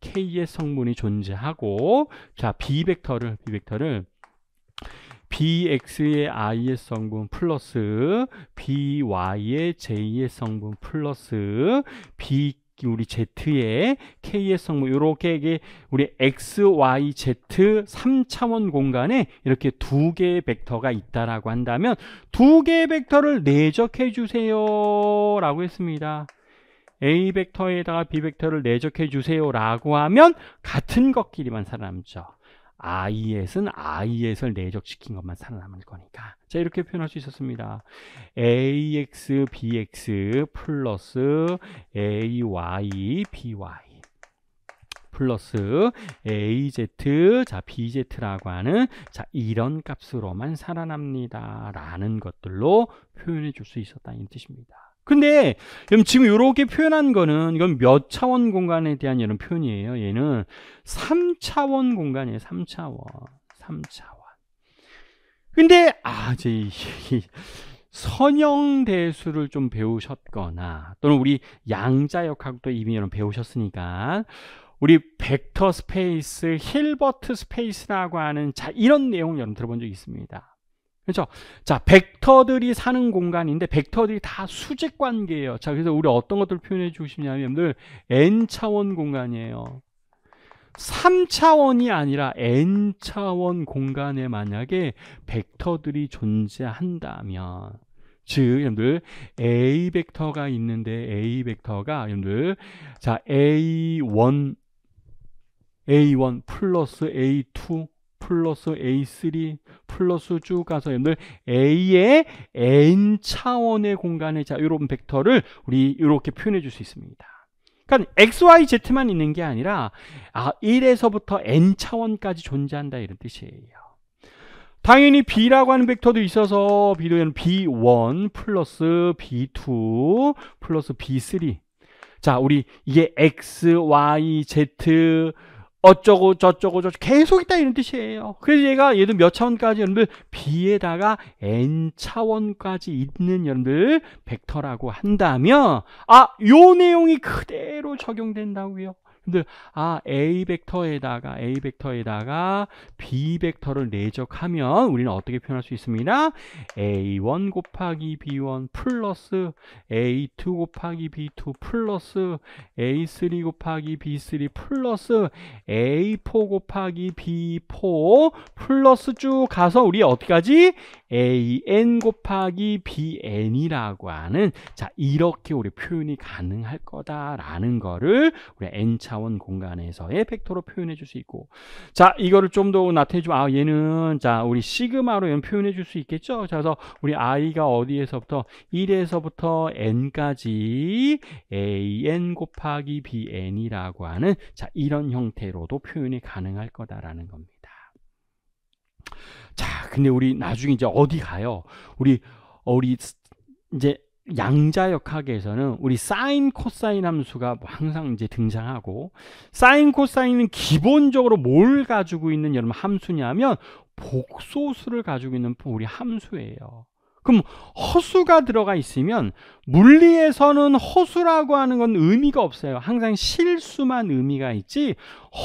K의 성분이 존재하고 자 B 벡터를 B 벡터를 bx의 i의 성분 플러스 by의 j의 성분 플러스 b 우리 Z의 K의 성분 이렇게 우리 X, Y, Z 3차원 공간에 이렇게 두 개의 벡터가 있다라고 한다면 두 개의 벡터를 내적해 주세요 라고 했습니다. A 벡터에다가 B 벡터를 내적해 주세요 라고 하면 같은 것끼리만 살아남죠. 아 IS은 IS를 내적시킨 것만 살아남을 거니까 자 이렇게 표현할 수 있었습니다 AX, BX 플러스 AY, BY 플러스 AZ, 자 BZ라고 하는 자 이런 값으로만 살아납니다 라는 것들로 표현해 줄 수 있었다는 뜻입니다 근데 지금 이렇게 표현한 거는 이건 몇 차원 공간에 대한 이런 표현이에요. 얘는 3차원 공간이에요. 3차원. 3차원. 근데 아, 제 선형 대수를 좀 배우셨거나 또는 우리 양자역학도 이미 여러분 배우셨으니까 우리 벡터 스페이스, 힐버트 스페이스라고 하는 자 이런 내용 여러분 들어본 적 있습니다. 그렇죠? 자, 벡터들이 사는 공간인데 벡터들이 다 수직 관계예요. 자, 그래서 우리 어떤 것들을 표현해 주시냐면 늘 n 차원 공간이에요. 3차원이 아니라 n차원 공간에 만약에 벡터들이 존재한다면 즉 여러분들 a 벡터가 있는데 a 벡터가 여러분들 자 a1 a1 플러스 a2 플러스 A3 플러스 쭉 가서 여러분들 A의 N 차원의 공간에자 이런 벡터를 우리 이렇게 표현해 줄 수 있습니다. 그러니까 X, Y, Z만 있는 게 아니라 아 1에서부터 N 차원까지 존재한다 이런 뜻이에요. 당연히 B라고 하는 벡터도 있어서 B도 B1 플러스 B2 플러스 B3 자 우리 이게 X, Y, Z 어쩌고 저쩌고 저쩌고 계속 있다 이런 뜻이에요. 그래서 얘가 얘도 몇 차원까지 여러분들 B에다가 N 차원까지 있는 여러분들 벡터라고 한다면 아요 내용이 그대로 적용된다고요. 근데 아 a 벡터에다가 a 벡터에다가 b 벡터를 내적하면 우리는 어떻게 표현할 수 있습니다? a1 곱하기 b1 플러스 a2 곱하기 b2 플러스 a3 곱하기 b3 플러스 a4 곱하기 b4 플러스 쭉 가서 우리 어디까지 an 곱하기 bn이라고 하는 자 이렇게 우리 표현이 가능할 거다라는 거를 우리 n 차원 공간에서의 팩토로 표현해 줄 수 있고 자 이거를 좀 더 나타내 주아 얘는 자 우리 시그마로 표현해 줄 수 있겠죠 자, 그래서 우리 i가 어디에서부터 1에서부터 n까지 an 곱하기 bn이라고 하는 자 이런 형태로도 표현이 가능할 거다라는 겁니다 자, 근데 우리 나중에 이제 어디 가요? 우리 어, 우리 이제 양자역학에서는 우리 사인 코사인 함수가 뭐 항상 이제 등장하고 사인 코사인은 기본적으로 뭘 가지고 있는 여러분 함수냐면 복소수를 가지고 있는 우리 함수예요. 그럼 허수가 들어가 있으면 물리에서는 허수라고 하는 건 의미가 없어요. 항상 실수만 의미가 있지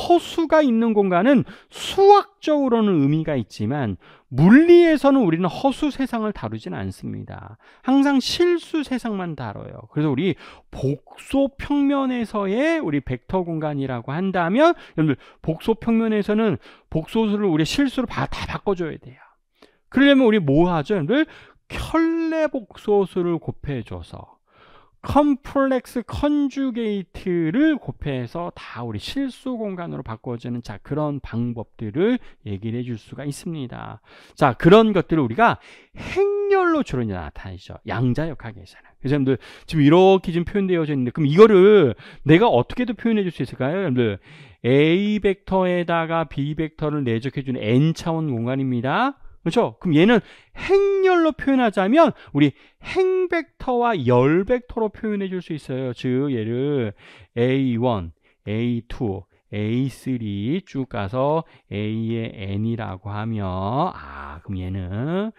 허수가 있는 공간은 수학적으로는 의미가 있지만 물리에서는 우리는 허수 세상을 다루지는 않습니다. 항상 실수 세상만 다뤄요. 그래서 우리 복소 평면에서의 우리 벡터 공간이라고 한다면 여러분들 복소 평면에서는 복소수를 우리 실수로 다 바꿔줘야 돼요. 그러려면 우리 뭐 하죠? 여러분들 켤레복소수를 곱해줘서 컴플렉스 컨주게이트를 곱해서 다 우리 실수 공간으로 바꿔주는 자 그런 방법들을 얘기를 해줄 수가 있습니다. 자 그런 것들을 우리가 행렬로 주로 이제 나타내죠. 양자역학에서는. 여러분들 지금 이렇게 지금 표현되어져 있는데 그럼 이거를 내가 어떻게도 표현해 줄 수 있을까요? 여러분들 A 벡터에다가 B 벡터를 내적해 주는 n 차원 공간입니다. 그렇죠? 그럼 얘는 행렬로 표현하자면 우리 행벡터와 열벡터로 표현해 줄 수 있어요. 즉 얘를 A1, A2, A3 쭉 가서 A의 N이라고 하며 아 그럼 얘는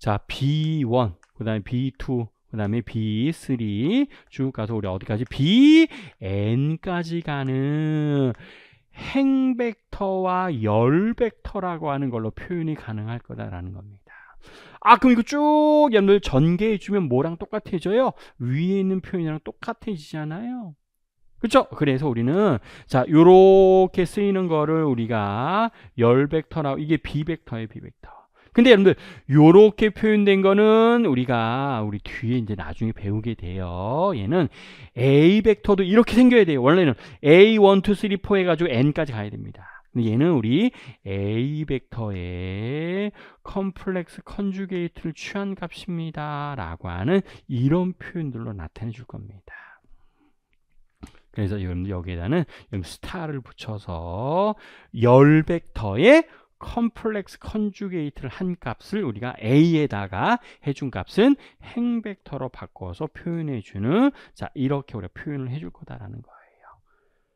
자 B1 그 다음에 B2 그 다음에 B3 쭉 가서 우리 어디까지? BN까지 가는 행벡터와 열벡터라고 하는 걸로 표현이 가능할 거다라는 겁니다. 아 그럼 이거 쭉 여러분들 전개해주면 뭐랑 똑같아져요? 위에 있는 표현이랑 똑같아지잖아요. 그렇죠? 그래서 우리는 자 요렇게 쓰이는 거를 우리가 열벡터라고 이게 비벡터예요 비벡터 근데 여러분들 요렇게 표현된 거는 우리가 우리 뒤에 이제 나중에 배우게 돼요. 얘는 A 벡터도 이렇게 생겨야 돼요. 원래는 A 1 2 3 4해 가지고 n까지 가야 됩니다. 근데 얘는 우리 A 벡터의 컴플렉스 컨주게이트를 취한 값입니다. 라고 하는 이런 표현들로 나타내 줄 겁니다. 그래서 여기에다는 러분여 스타를 붙여서 열 벡터의 컴플렉스 컨주게이트를 한 값을 우리가 a에다가 해준 값은 행벡터로 바꿔서 표현해 주는 자 이렇게 우리가 표현을 해줄 거다라는 거예요.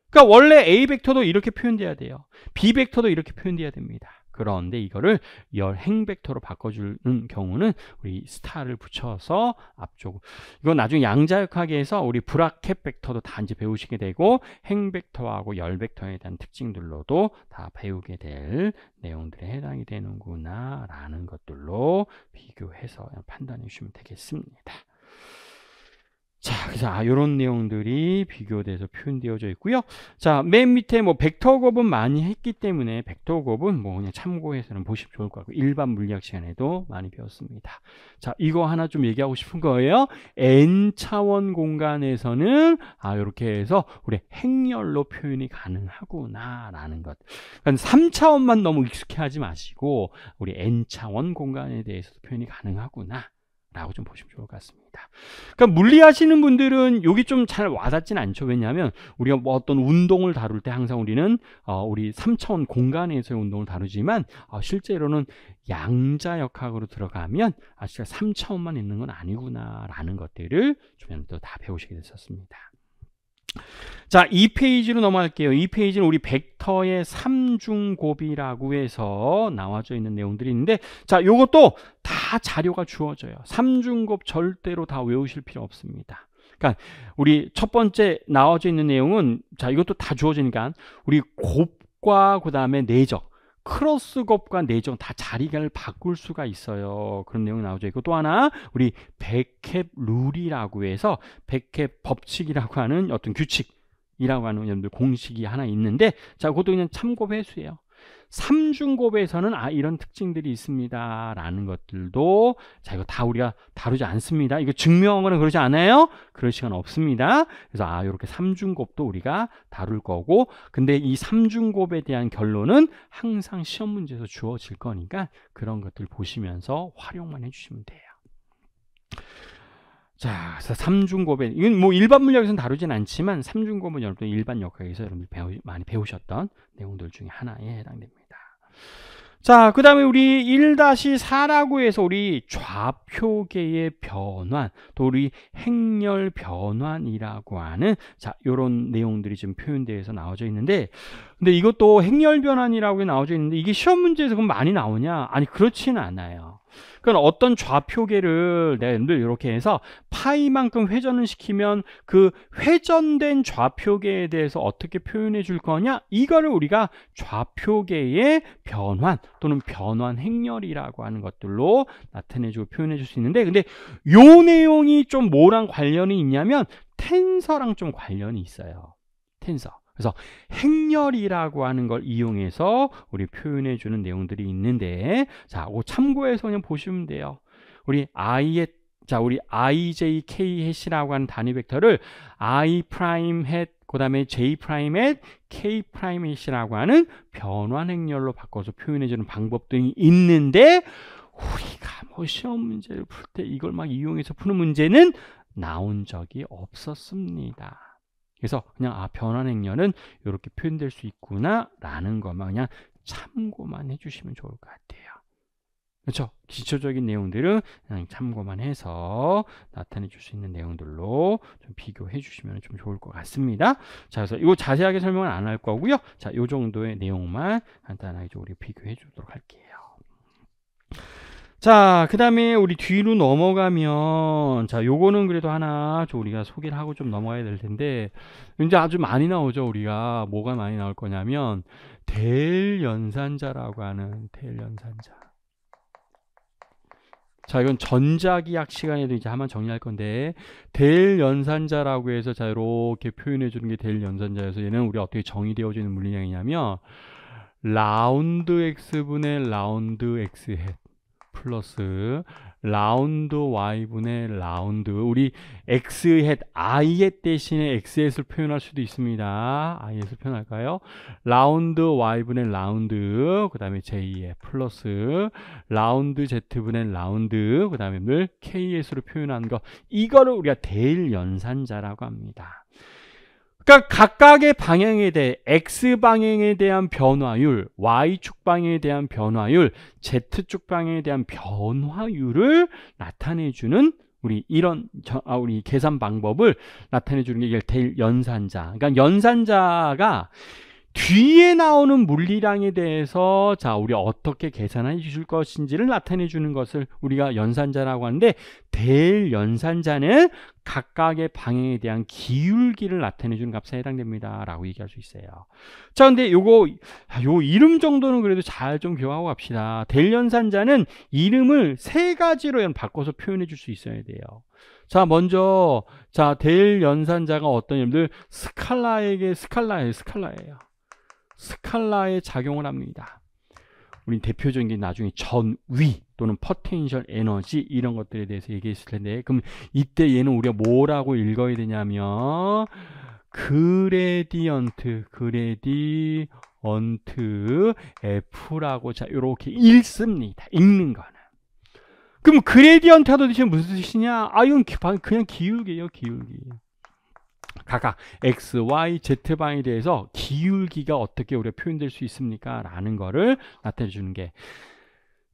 그러니까 원래 a 벡터도 이렇게 표현돼야 돼요. b 벡터도 이렇게 표현돼야 됩니다. 그런데 이거를 열 행 벡터로 바꿔주는 경우는 우리 스타를 붙여서 앞쪽 이건 나중에 양자역학에 서 우리 브라켓 벡터도 다 이제 배우시게 되고 행 벡터하고 열 벡터에 대한 특징들로도 다 배우게 될 내용들에 해당이 되는구나 라는 것들로 비교해서 판단해 주시면 되겠습니다. 자, 그래서 이런 아, 내용들이 비교돼서 표현되어져 있고요. 자, 맨 밑에 뭐 벡터곱은 많이 했기 때문에 벡터곱은 뭐 그냥 참고해서는 보시면 좋을 것 같고 일반 물리학 시간에도 많이 배웠습니다. 자, 이거 하나 좀 얘기하고 싶은 거예요. n 차원 공간에서는 아 이렇게 해서 우리 행렬로 표현이 가능하구나라는 것. 그러니까 3차원만 너무 익숙해하지 마시고 우리 n 차원 공간에 대해서도 표현이 가능하구나. 라고 좀 보시면 좋을 것 같습니다. 그러니까 물리 하시는 분들은 여기 좀 잘 와닿진 않죠. 왜냐하면 우리가 뭐 어떤 운동을 다룰 때 항상 우리는 어, 우리 3차원 공간에서의 운동을 다루지만 어, 실제로는 양자역학으로 들어가면 아시가 3차원만 있는 건 아니구나라는 것들을 좀더다 배우시게 됐었습니다. 자, 이페이지로 넘어갈게요. 이페이지는 우리 벡터의 삼중곱이라고 해서 나와져 있는 내용들이 있는데 자, 요것도 다 자료가 주어져요. 삼중곱 절대로 다 외우실 필요 없습니다. 그러니까 우리 첫 번째 나와져 있는 내용은 자, 이것도 다 주어지니까 우리 곱과 그다음에 내적 크로스겁과 내정다 자리를 바꿀 수가 있어요. 그런 내용이 나오죠. 이고또 하나 우리 백캡 룰이라고 해서 백캡 법칙이라고 하는 어떤 규칙 이라고 하는 여러분들 공식이 하나 있는데 자 그것도 그냥 참고 회수예요 삼중고배에서는 아 이런 특징들이 있습니다라는 것들도 자 이거 다 우리가 다루지 않습니다. 이거 증명은 그러지 않아요. 그럴 시간 없습니다. 그래서 아 이렇게 삼중곱도 우리가 다룰 거고 근데 이 삼중곱에 대한 결론은 항상 시험 문제에서 주어질 거니까 그런 것들 보시면서 활용만 해주시면 돼요. 자, 삼중고배. 이건 뭐 일반 물리학에서는 다루진 않지만 삼중고배는 여러분들 일반 역학에서 여러분들 배우, 많이 배우셨던 내용들 중에 하나에 해당됩니다. 자, 그 다음에 우리 1-4라고 해서 우리 좌표계의 변환, 또 우리 행렬 변환이라고 하는 자, 요런 내용들이 지금 표현되어서 나와져 있는데 근데 이것도 행렬 변환이라고 나와져 있는데 이게 시험 문제에서 그럼 많이 나오냐? 아니, 그렇지는 않아요. 그럼 그러니까 어떤 좌표계를 내늘 네, 이렇게 해서 파이만큼 회전을 시키면 그 회전된 좌표계에 대해서 어떻게 표현해 줄 거냐 이거를 우리가 좌표계의 변환 또는 변환 행렬이라고 하는 것들로 나타내주고 표현해 줄 수 있는데 근데 요 내용이 좀 뭐랑 관련이 있냐면 텐서랑 좀 관련이 있어요 텐서 그래서 행렬이라고 하는 걸 이용해서 우리 표현해 주는 내용들이 있는데 자, 오 그 참고해서 그냥 보시면 돼요. 우리 i의 자, 우리 ijk 해시라고 하는 단위 벡터를 i 프라임 헷 그다음에 j 프라임 헷 k 프라임 헷이라고 하는 변환 행렬로 바꿔서 표현해 주는 방법 등이 있는데 우리가 뭐 시험 문제를 풀 때 이걸 막 이용해서 푸는 문제는 나온 적이 없었습니다. 그래서 그냥 아 변환 행렬은 이렇게 표현될 수 있구나라는 것만 그냥 참고만 해주시면 좋을 것 같아요. 그렇죠? 기초적인 내용들은 그냥 참고만 해서 나타내 줄수 있는 내용들로 좀 비교해 주시면 좀 좋을 것 같습니다. 자, 그래서 이거 자세하게 설명은 안 할 거고요. 자, 이 정도의 내용만 간단하게 좀 우리 비교해 주도록 할게요. 자, 그 다음에 우리 뒤로 넘어가면, 자, 요거는 그래도 하나, 저 우리가 소개를 하고 좀 넘어가야 될 텐데, 이제 아주 많이 나오죠, 우리가. 뭐가 많이 나올 거냐면, 델연산자라고 하는 델연산자 자, 이건 전자기학 시간에도 이제 한번 정리할 건데, 델연산자라고 해서 자, 이렇게 표현해 주는 게 델연산자여서 얘는 우리 어떻게 정의되어지는 물리량이냐면, 라운드 X분의 라운드 X헷. 플러스 라운드 y분의 라운드 우리 x 헷 i 의 대신에 x 헷을 표현할 수도 있습니다 i 헷을 표현할까요 라운드 y분의 라운드 그 다음에 j의 플러스 라운드 z분의 라운드 그 다음에 늘 k 헷으로 표현한 거 이거를 우리가 대일 연산자라고 합니다 그러니까 각각의 방향에 대해 x 방향에 대한 변화율, y축 방향에 대한 변화율, z축 방향에 대한 변화율을 나타내 주는 우리 이런 저, 아, 우리 계산 방법을 나타내 주는 게 이게 대일 연산자. 그러니까 연산자가 뒤에 나오는 물리량에 대해서 자 우리 어떻게 계산해 주실 것인지를 나타내 주는 것을 우리가 연산자라고 하는데 델 연산자는 각각의 방향에 대한 기울기를 나타내 주는 값에 해당됩니다 라고 얘기할 수 있어요 자 근데 요거 요 이름 정도는 그래도 잘좀 교하고 갑시다 델 연산자는 이름을 세 가지로 바꿔서 표현해 줄 수 있어야 돼요 자 먼저 자 델 연산자가 어떤 이름들 스칼라에게 스칼라예요 스칼라예요 스칼라에 작용을 합니다. 우리 대표적인 게 나중에 전위 또는 퍼텐셜 에너지 이런 것들에 대해서 얘기했을 텐데 그럼 이때 얘는 우리가 뭐라고 읽어야 되냐면 그레디언트 그레디언트 F라고 자 이렇게 읽습니다. 읽는 거는 그럼 그레디언트가 도대체 무슨 뜻이냐? 아 이건 그냥 기울기예요 기울기 각각 x, y, z 방에 대해서 기울기가 어떻게 우리가 표현될 수 있습니까? 라는 거를 나타내 주는 게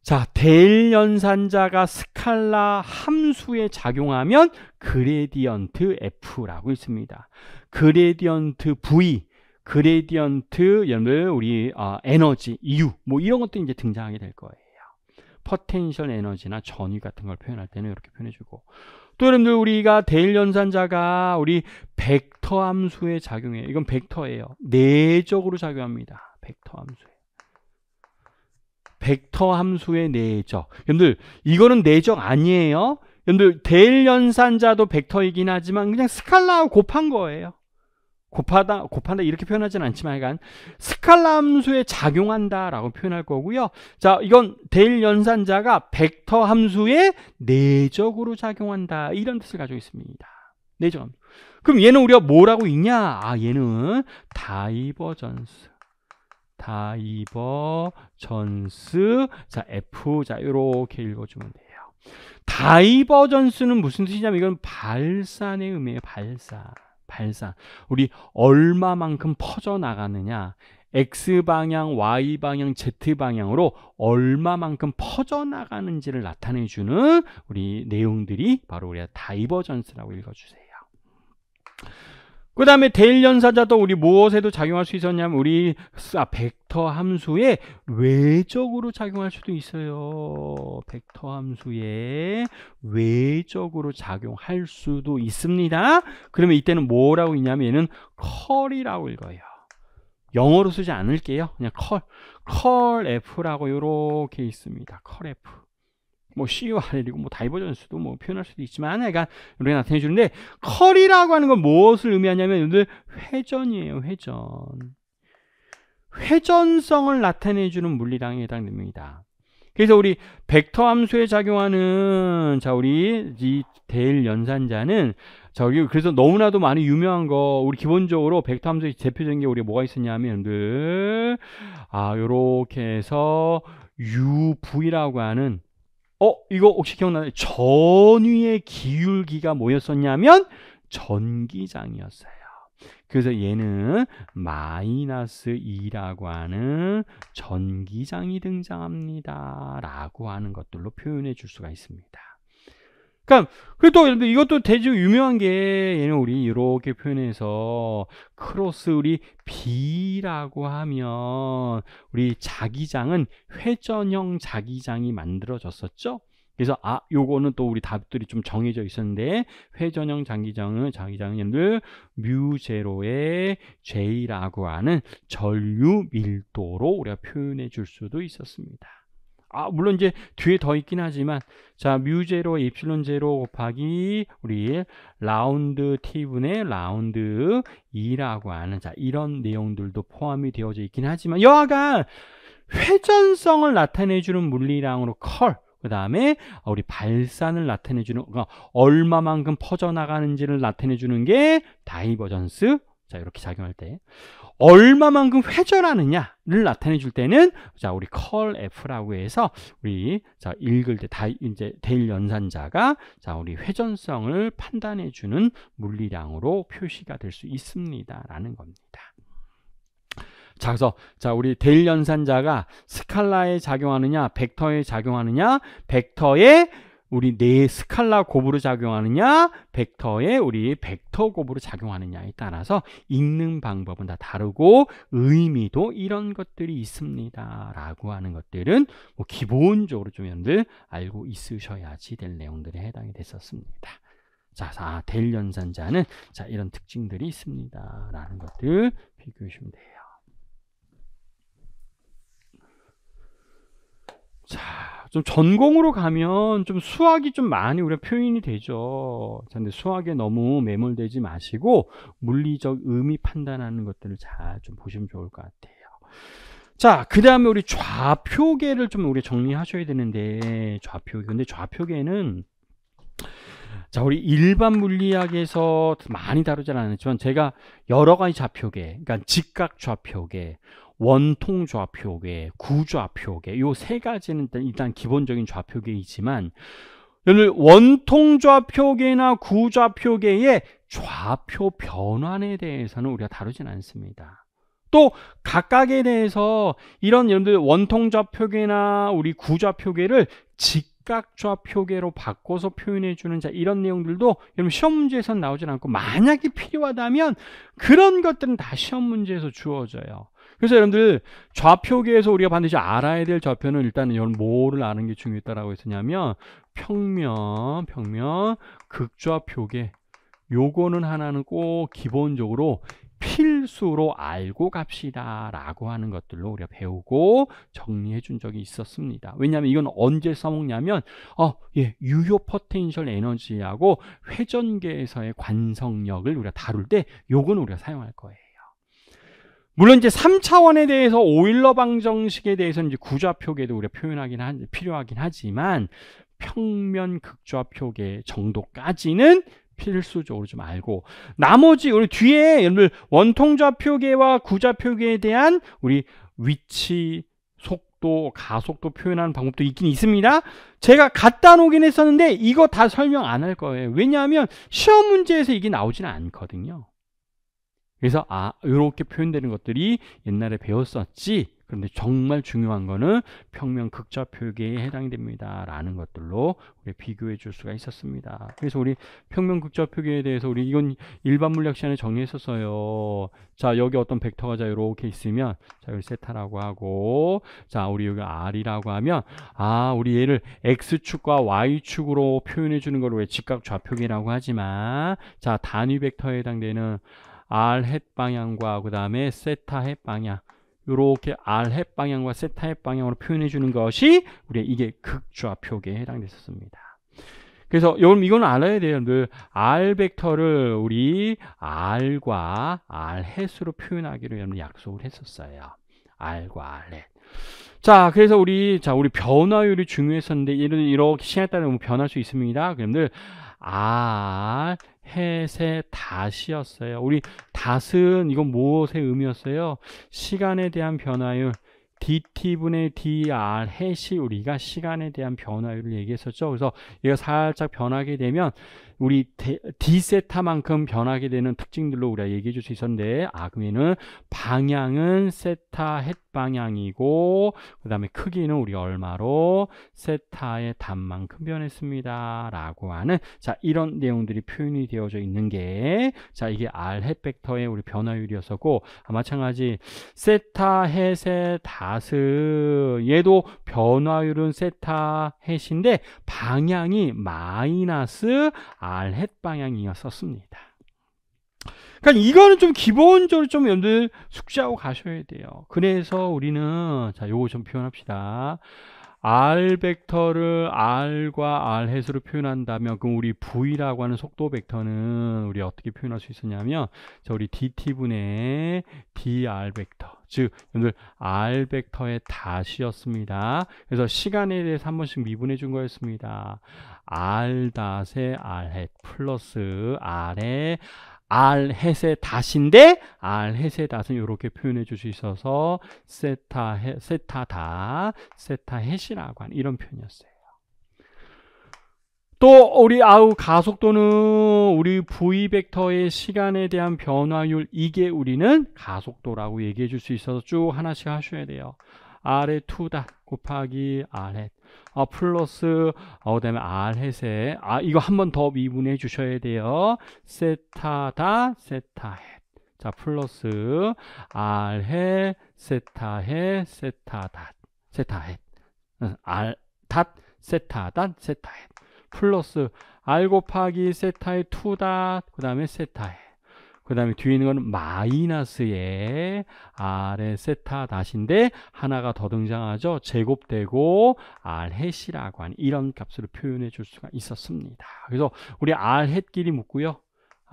자, 데일 연산자가 스칼라 함수에 작용하면 그레디언트 F라고 있습니다. 그레디언트 V, 그레디언트 여러분들 우리 어, 에너지 U 뭐 이런 것도 이제 등장하게 될 거예요. 퍼텐셜 에너지나 전위 같은 걸 표현할 때는 이렇게 표현해 주고 또 여러분들 우리가 대일연산자가 우리 벡터 함수에 작용해요. 이건 벡터예요. 내적으로 작용합니다. 벡터 함수에. 벡터 함수의 내적. 여러분들 이거는 내적 아니에요. 여러분들 대일연산자도 벡터이긴 하지만 그냥 스칼라 곱한 거예요. 곱하다 곱한다 이렇게 표현하지는 않지만 약간 스칼라 함수에 작용한다라고 표현할 거고요. 자, 이건 데일 연산자가 벡터 함수에 내적으로 작용한다 이런 뜻을 가지고 있습니다. 내적 그럼 얘는 우리가 뭐라고 있냐? 아, 얘는 다이버전스. 다이버전스. 자, F 자 이렇게 읽어주면 돼요. 다이버전스는 무슨 뜻이냐면 이건 발산의 의미예요. 발산. 발산. 우리 얼마만큼 퍼져나가느냐. X방향, Y방향, Z방향으로 얼마만큼 퍼져나가는지를 나타내주는 우리 내용들이 바로 우리가 다이버전스라고 읽어주세요. 그 다음에 데일 연사자도 우리 무엇에도 작용할 수 있었냐면 우리 벡터 함수에 외적으로 작용할 수도 있어요. 벡터 함수에 외적으로 작용할 수도 있습니다. 그러면 이때는 뭐라고 있냐면 얘는 컬이라고 읽어요. 영어로 쓰지 않을게요. 그냥 컬, 컬 F라고 이렇게 있습니다. 컬 F. 뭐 C와 R이고 e 뭐 다이버전스도 뭐 표현할 수도 있지만 약간 이렇게 나타내 주는데 컬이라고 하는 건 무엇을 의미하냐면 여러분들 회전이에요 회전 회전성을 나타내 주는 물리량에 해당됩니다 그래서 우리 벡터 함수에 작용하는 자 우리 이 데일 연산자는 저기 그래서 너무나도 많이 유명한 거 우리 기본적으로 벡터 함수의 대표적인 게 우리 뭐가 있었냐면 여러분들 아 요렇게 해서 UV라고 하는 어 이거 혹시 기억나요? 전위의 기울기가 뭐였었냐면 전기장이었어요. 그래서 얘는 마이너스 2라고 하는 전기장이 등장합니다. 라고 하는 것들로 표현해 줄 수가 있습니다. 그러니까 그리고 또 이것도 되게 유명한 게 얘는 우리 이렇게 표현해서 크로스 우리 B라고 하면 우리 자기장은 회전형 자기장이 만들어졌었죠. 그래서 아 요거는 또 우리 답들이 좀 정해져 있었는데 회전형 자기장은자기장은 여러분들 뮤 제로의 J라고 하는 전류 밀도로 우리가 표현해 줄 수도 있었습니다. 아, 물론 이제 뒤에 더 있긴 하지만 자, 뮤 제로 입실론 제로 곱하기 우리 라운드 t분의 라운드 2라고 하는 자, 이런 내용들도 포함이 되어져 있긴 하지만 여하간 회전성을 나타내 주는 물리량으로 컬 그 다음에 우리 발산을 나타내주는 그러니까 얼마만큼 퍼져나가는지를 나타내주는 게 다이버전스 자 이렇게 작용할 때 얼마만큼 회전하느냐를 나타내 줄 때는 자 우리 컬 F라고 해서 우리 자 읽을 때다 이제 대일 연산자가 자 우리 회전성을 판단해 주는 물리량으로 표시가 될 수 있습니다라는 겁니다. 자, 그래서 자 우리 대일 연산자가 스칼라에 작용하느냐, 벡터에 작용하느냐, 벡터에 우리 뇌의 네 스칼라 곱으로 작용하느냐 벡터의 우리 벡터 곱으로 작용하느냐에 따라서 읽는 방법은 다 다르고 의미도 이런 것들이 있습니다 라고 하는 것들은 뭐 기본적으로 좀 여러분들 알고 있으셔야지 될 내용들에 해당이 됐었습니다 자, 아, 델 연산자는 자 이런 특징들이 있습니다 라는 것들 비교해 주시면 돼요 자, 좀 전공으로 가면 좀 수학이 좀 많이 우리가 표현이 되죠. 자, 근데 수학에 너무 매몰되지 마시고 물리적 의미 판단하는 것들을 잘 좀 보시면 좋을 것 같아요. 자, 그 다음에 우리 좌표계를 좀 우리 정리하셔야 되는데 좌표계. 근데 좌표계는 자, 우리 일반 물리학에서 많이 다루지 않았지만 제가 여러 가지 좌표계, 그러니까 직각 좌표계, 원통 좌표계, 구좌표계 요 세 가지는 일단, 기본적인 좌표계이지만 원통 좌표계나 구좌표계의 좌표 변환에 대해서는 우리가 다루진 않습니다. 또 각각에 대해서 이런 여러분들 원통 좌표계나 우리 구좌표계를 직각 좌표계로 바꿔서 표현해 주는 자 이런 내용들도 여러분 시험 문제에서 나오진 않고 만약에 필요하다면 그런 것들은 다 시험 문제에서 주어져요. 그래서 여러분들 좌표계에서 우리가 반드시 알아야 될 좌표는 일단은 이러 뭐를 아는 게 중요했다라고 했었냐면 평면, 평면, 극좌표계 요거는 하나는 꼭 기본적으로 필수로 알고 갑시다 라고 하는 것들로 우리가 배우고 정리해 준 적이 있었습니다 왜냐하면 이건 언제 써먹냐면 어, 예, 유효 포텐셜 에너지하고 회전계에서의 관성력을 우리가 다룰 때 요건 우리가 사용할 거예요 물론 이제 3차원에 대해서 오일러 방정식에 대해서는 이제 구좌표계도 우리가 표현하긴 하, 필요하긴 하지만 평면 극좌표계 정도까지는 필수적으로 좀 알고 나머지 우리 뒤에 여러분 원통좌표계와 구좌표계에 대한 우리 위치 속도 가속도 표현하는 방법도 있긴 있습니다 제가 갖다 놓긴 했었는데 이거 다 설명 안 할 거예요 왜냐하면 시험 문제에서 이게 나오지는 않거든요 그래서 아 이렇게 표현되는 것들이 옛날에 배웠었지 그런데 정말 중요한 거는 평면 극좌 표기에 해당이 됩니다 라는 것들로 우리 비교해 줄 수가 있었습니다 그래서 우리 평면 극좌 표기에 대해서 우리 이건 일반 물리학 시간에 정리했었어요 자 여기 어떤 벡터가 자 이렇게 있으면 자 여기 세타라고 하고 자 우리 여기 R이라고 하면 아 우리 얘를 X축과 Y축으로 표현해 주는 걸 왜 직각 좌표기라고 하지만 자 단위 벡터에 해당되는 r 햇 방향과 그 다음에 세타 햇 방향 이렇게 r 햇 방향과 세타 햇 방향으로 표현해 주는 것이 우리의 이게 극좌표계에 해당됐었습니다. 그래서 여러분 이건 알아야 돼요. 늘 r 벡터를 우리 r과 r 햇으로 표현하기로 여러분 약속을 했었어요. r과 r 햇. 자, 그래서 우리 자 우리 변화율이 중요했었는데 이런 이렇게 시간에 따라 변할 수 있습니다. 그럼들 그러니까 r 해의 다시였어요. 우리 닷은 이건 무엇의 의미였어요? 시간에 대한 변화율 dt분의 dr 헷이 우리가 시간에 대한 변화율을 얘기했었죠. 그래서 얘가 살짝 변하게 되면 우리 d 세타만큼 변하게 되는 특징들로 우리가 얘기해 줄 수 있었는데 아그에는 방향은 세타 햇 방향이고 그 다음에 크기는 우리 얼마로 세타의 단만큼 변했습니다 라고 하는 자 이런 내용들이 표현이 되어져 있는 게 자 이게 R 햇 벡터의 우리 변화율이었었고 아, 마찬가지 세타 햇의 다스 얘도 변화율은 세타 햇인데 방향이 마이너스 알헷 방향이었었습니다. 그러니까 이거는 좀 기본적으로 좀여러분 숙지하고 가셔야 돼요. 그래서 우리는 자 요거 좀 표현합시다. R 벡터를 R과 R 해수로 표현한다면 그럼 우리 V라고 하는 속도 벡터는 우리 어떻게 표현할 수 있으냐면 자 우리 DT분의 DR 벡터 즉 여러분들 R 벡터의 다시였습니다. 그래서 시간에 대해서 한 번씩 미분해 준 거였습니다. R 닷의 R 햇 플러스 R의 R 햇의 다신데 R 햇의 닷은 이렇게 표현해 줄 수 있어서 세타 햇, 세타 다 세타 햇이라고 하는 이런 표현이었어요. 또 우리 아우 가속도는 우리 v 벡터의 시간에 대한 변화율 이게 우리는 가속도라고 얘기해 줄 수 있어서 쭉 하나씩 하셔야 돼요. 아래 2다 곱하기 아래 어, 플러스 어, 그다음에 r햇에 아 이거 한 번 더 미분해 주셔야 돼요. 세타다 세타햇 자 플러스 r햇 세타햇 세타다 세타햇 알닷 세타단 세타햇 플러스 알고파기 세타의 2다 그 다음에 세타의 그 다음에 뒤에 있는 거는 마이너스의 r의 세타 다신데 하나가 더 등장하죠 제곱되고 r 해시라고 하는 이런 값으로 표현해 줄 수가 있었습니다 그래서 우리 r 해끼리 묻고요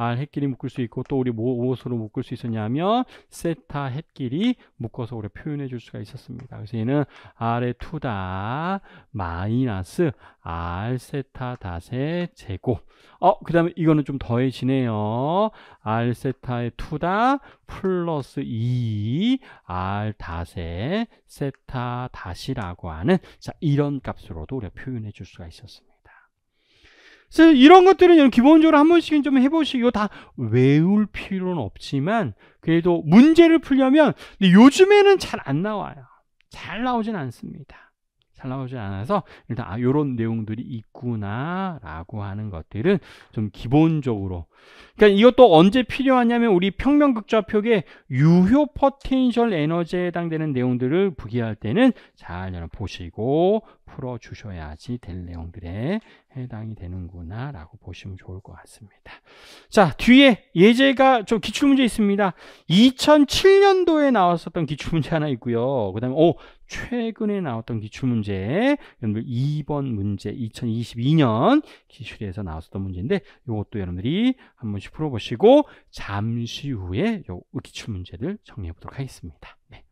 R 헷끼리 묶을 수 있고 또 우리 뭐, 무엇으로 묶을 수 있었냐면 세타 헷끼리 묶어서 우리 표현해 줄 수가 있었습니다. 그래서 얘는 R의 투다 마이너스 R 세타 다세 제곱 어, 그 다음에 이거는 좀 더해지네요. R 세타의 투다 플러스 2 R 다세 세타 다이라고 하는 자 이런 값으로도 우리가 표현해 줄 수가 있었습니다. 그래서 이런 것들은 기본적으로 한 번씩은 좀 해보시고 다 외울 필요는 없지만 그래도 문제를 풀려면 요즘에는 잘 안 나와요. 잘 나오진 않습니다. 잘 나오진 않아서 일단 아 요런 내용들이 있구나라고 하는 것들은 좀 기본적으로 그러니까 이것도 언제 필요하냐면 우리 평면극좌표계 유효 포텐셜 에너지에 해당되는 내용들을 부기할 때는 잘 보시고 풀어주셔야지 될 내용들에 해당이 되는구나 라고 보시면 좋을 것 같습니다. 자 뒤에 예제가 좀 기출문제 있습니다. 2007년도에 나왔었던 기출문제 하나 있고요. 그 다음에 오 최근에 나왔던 기출문제 여러분들 2번 문제 2022년 기출에서 나왔었던 문제인데 이것도 여러분들이 한 번씩 풀어보시고 잠시 후에 요 기출문제를 정리해 보도록 하겠습니다. 네.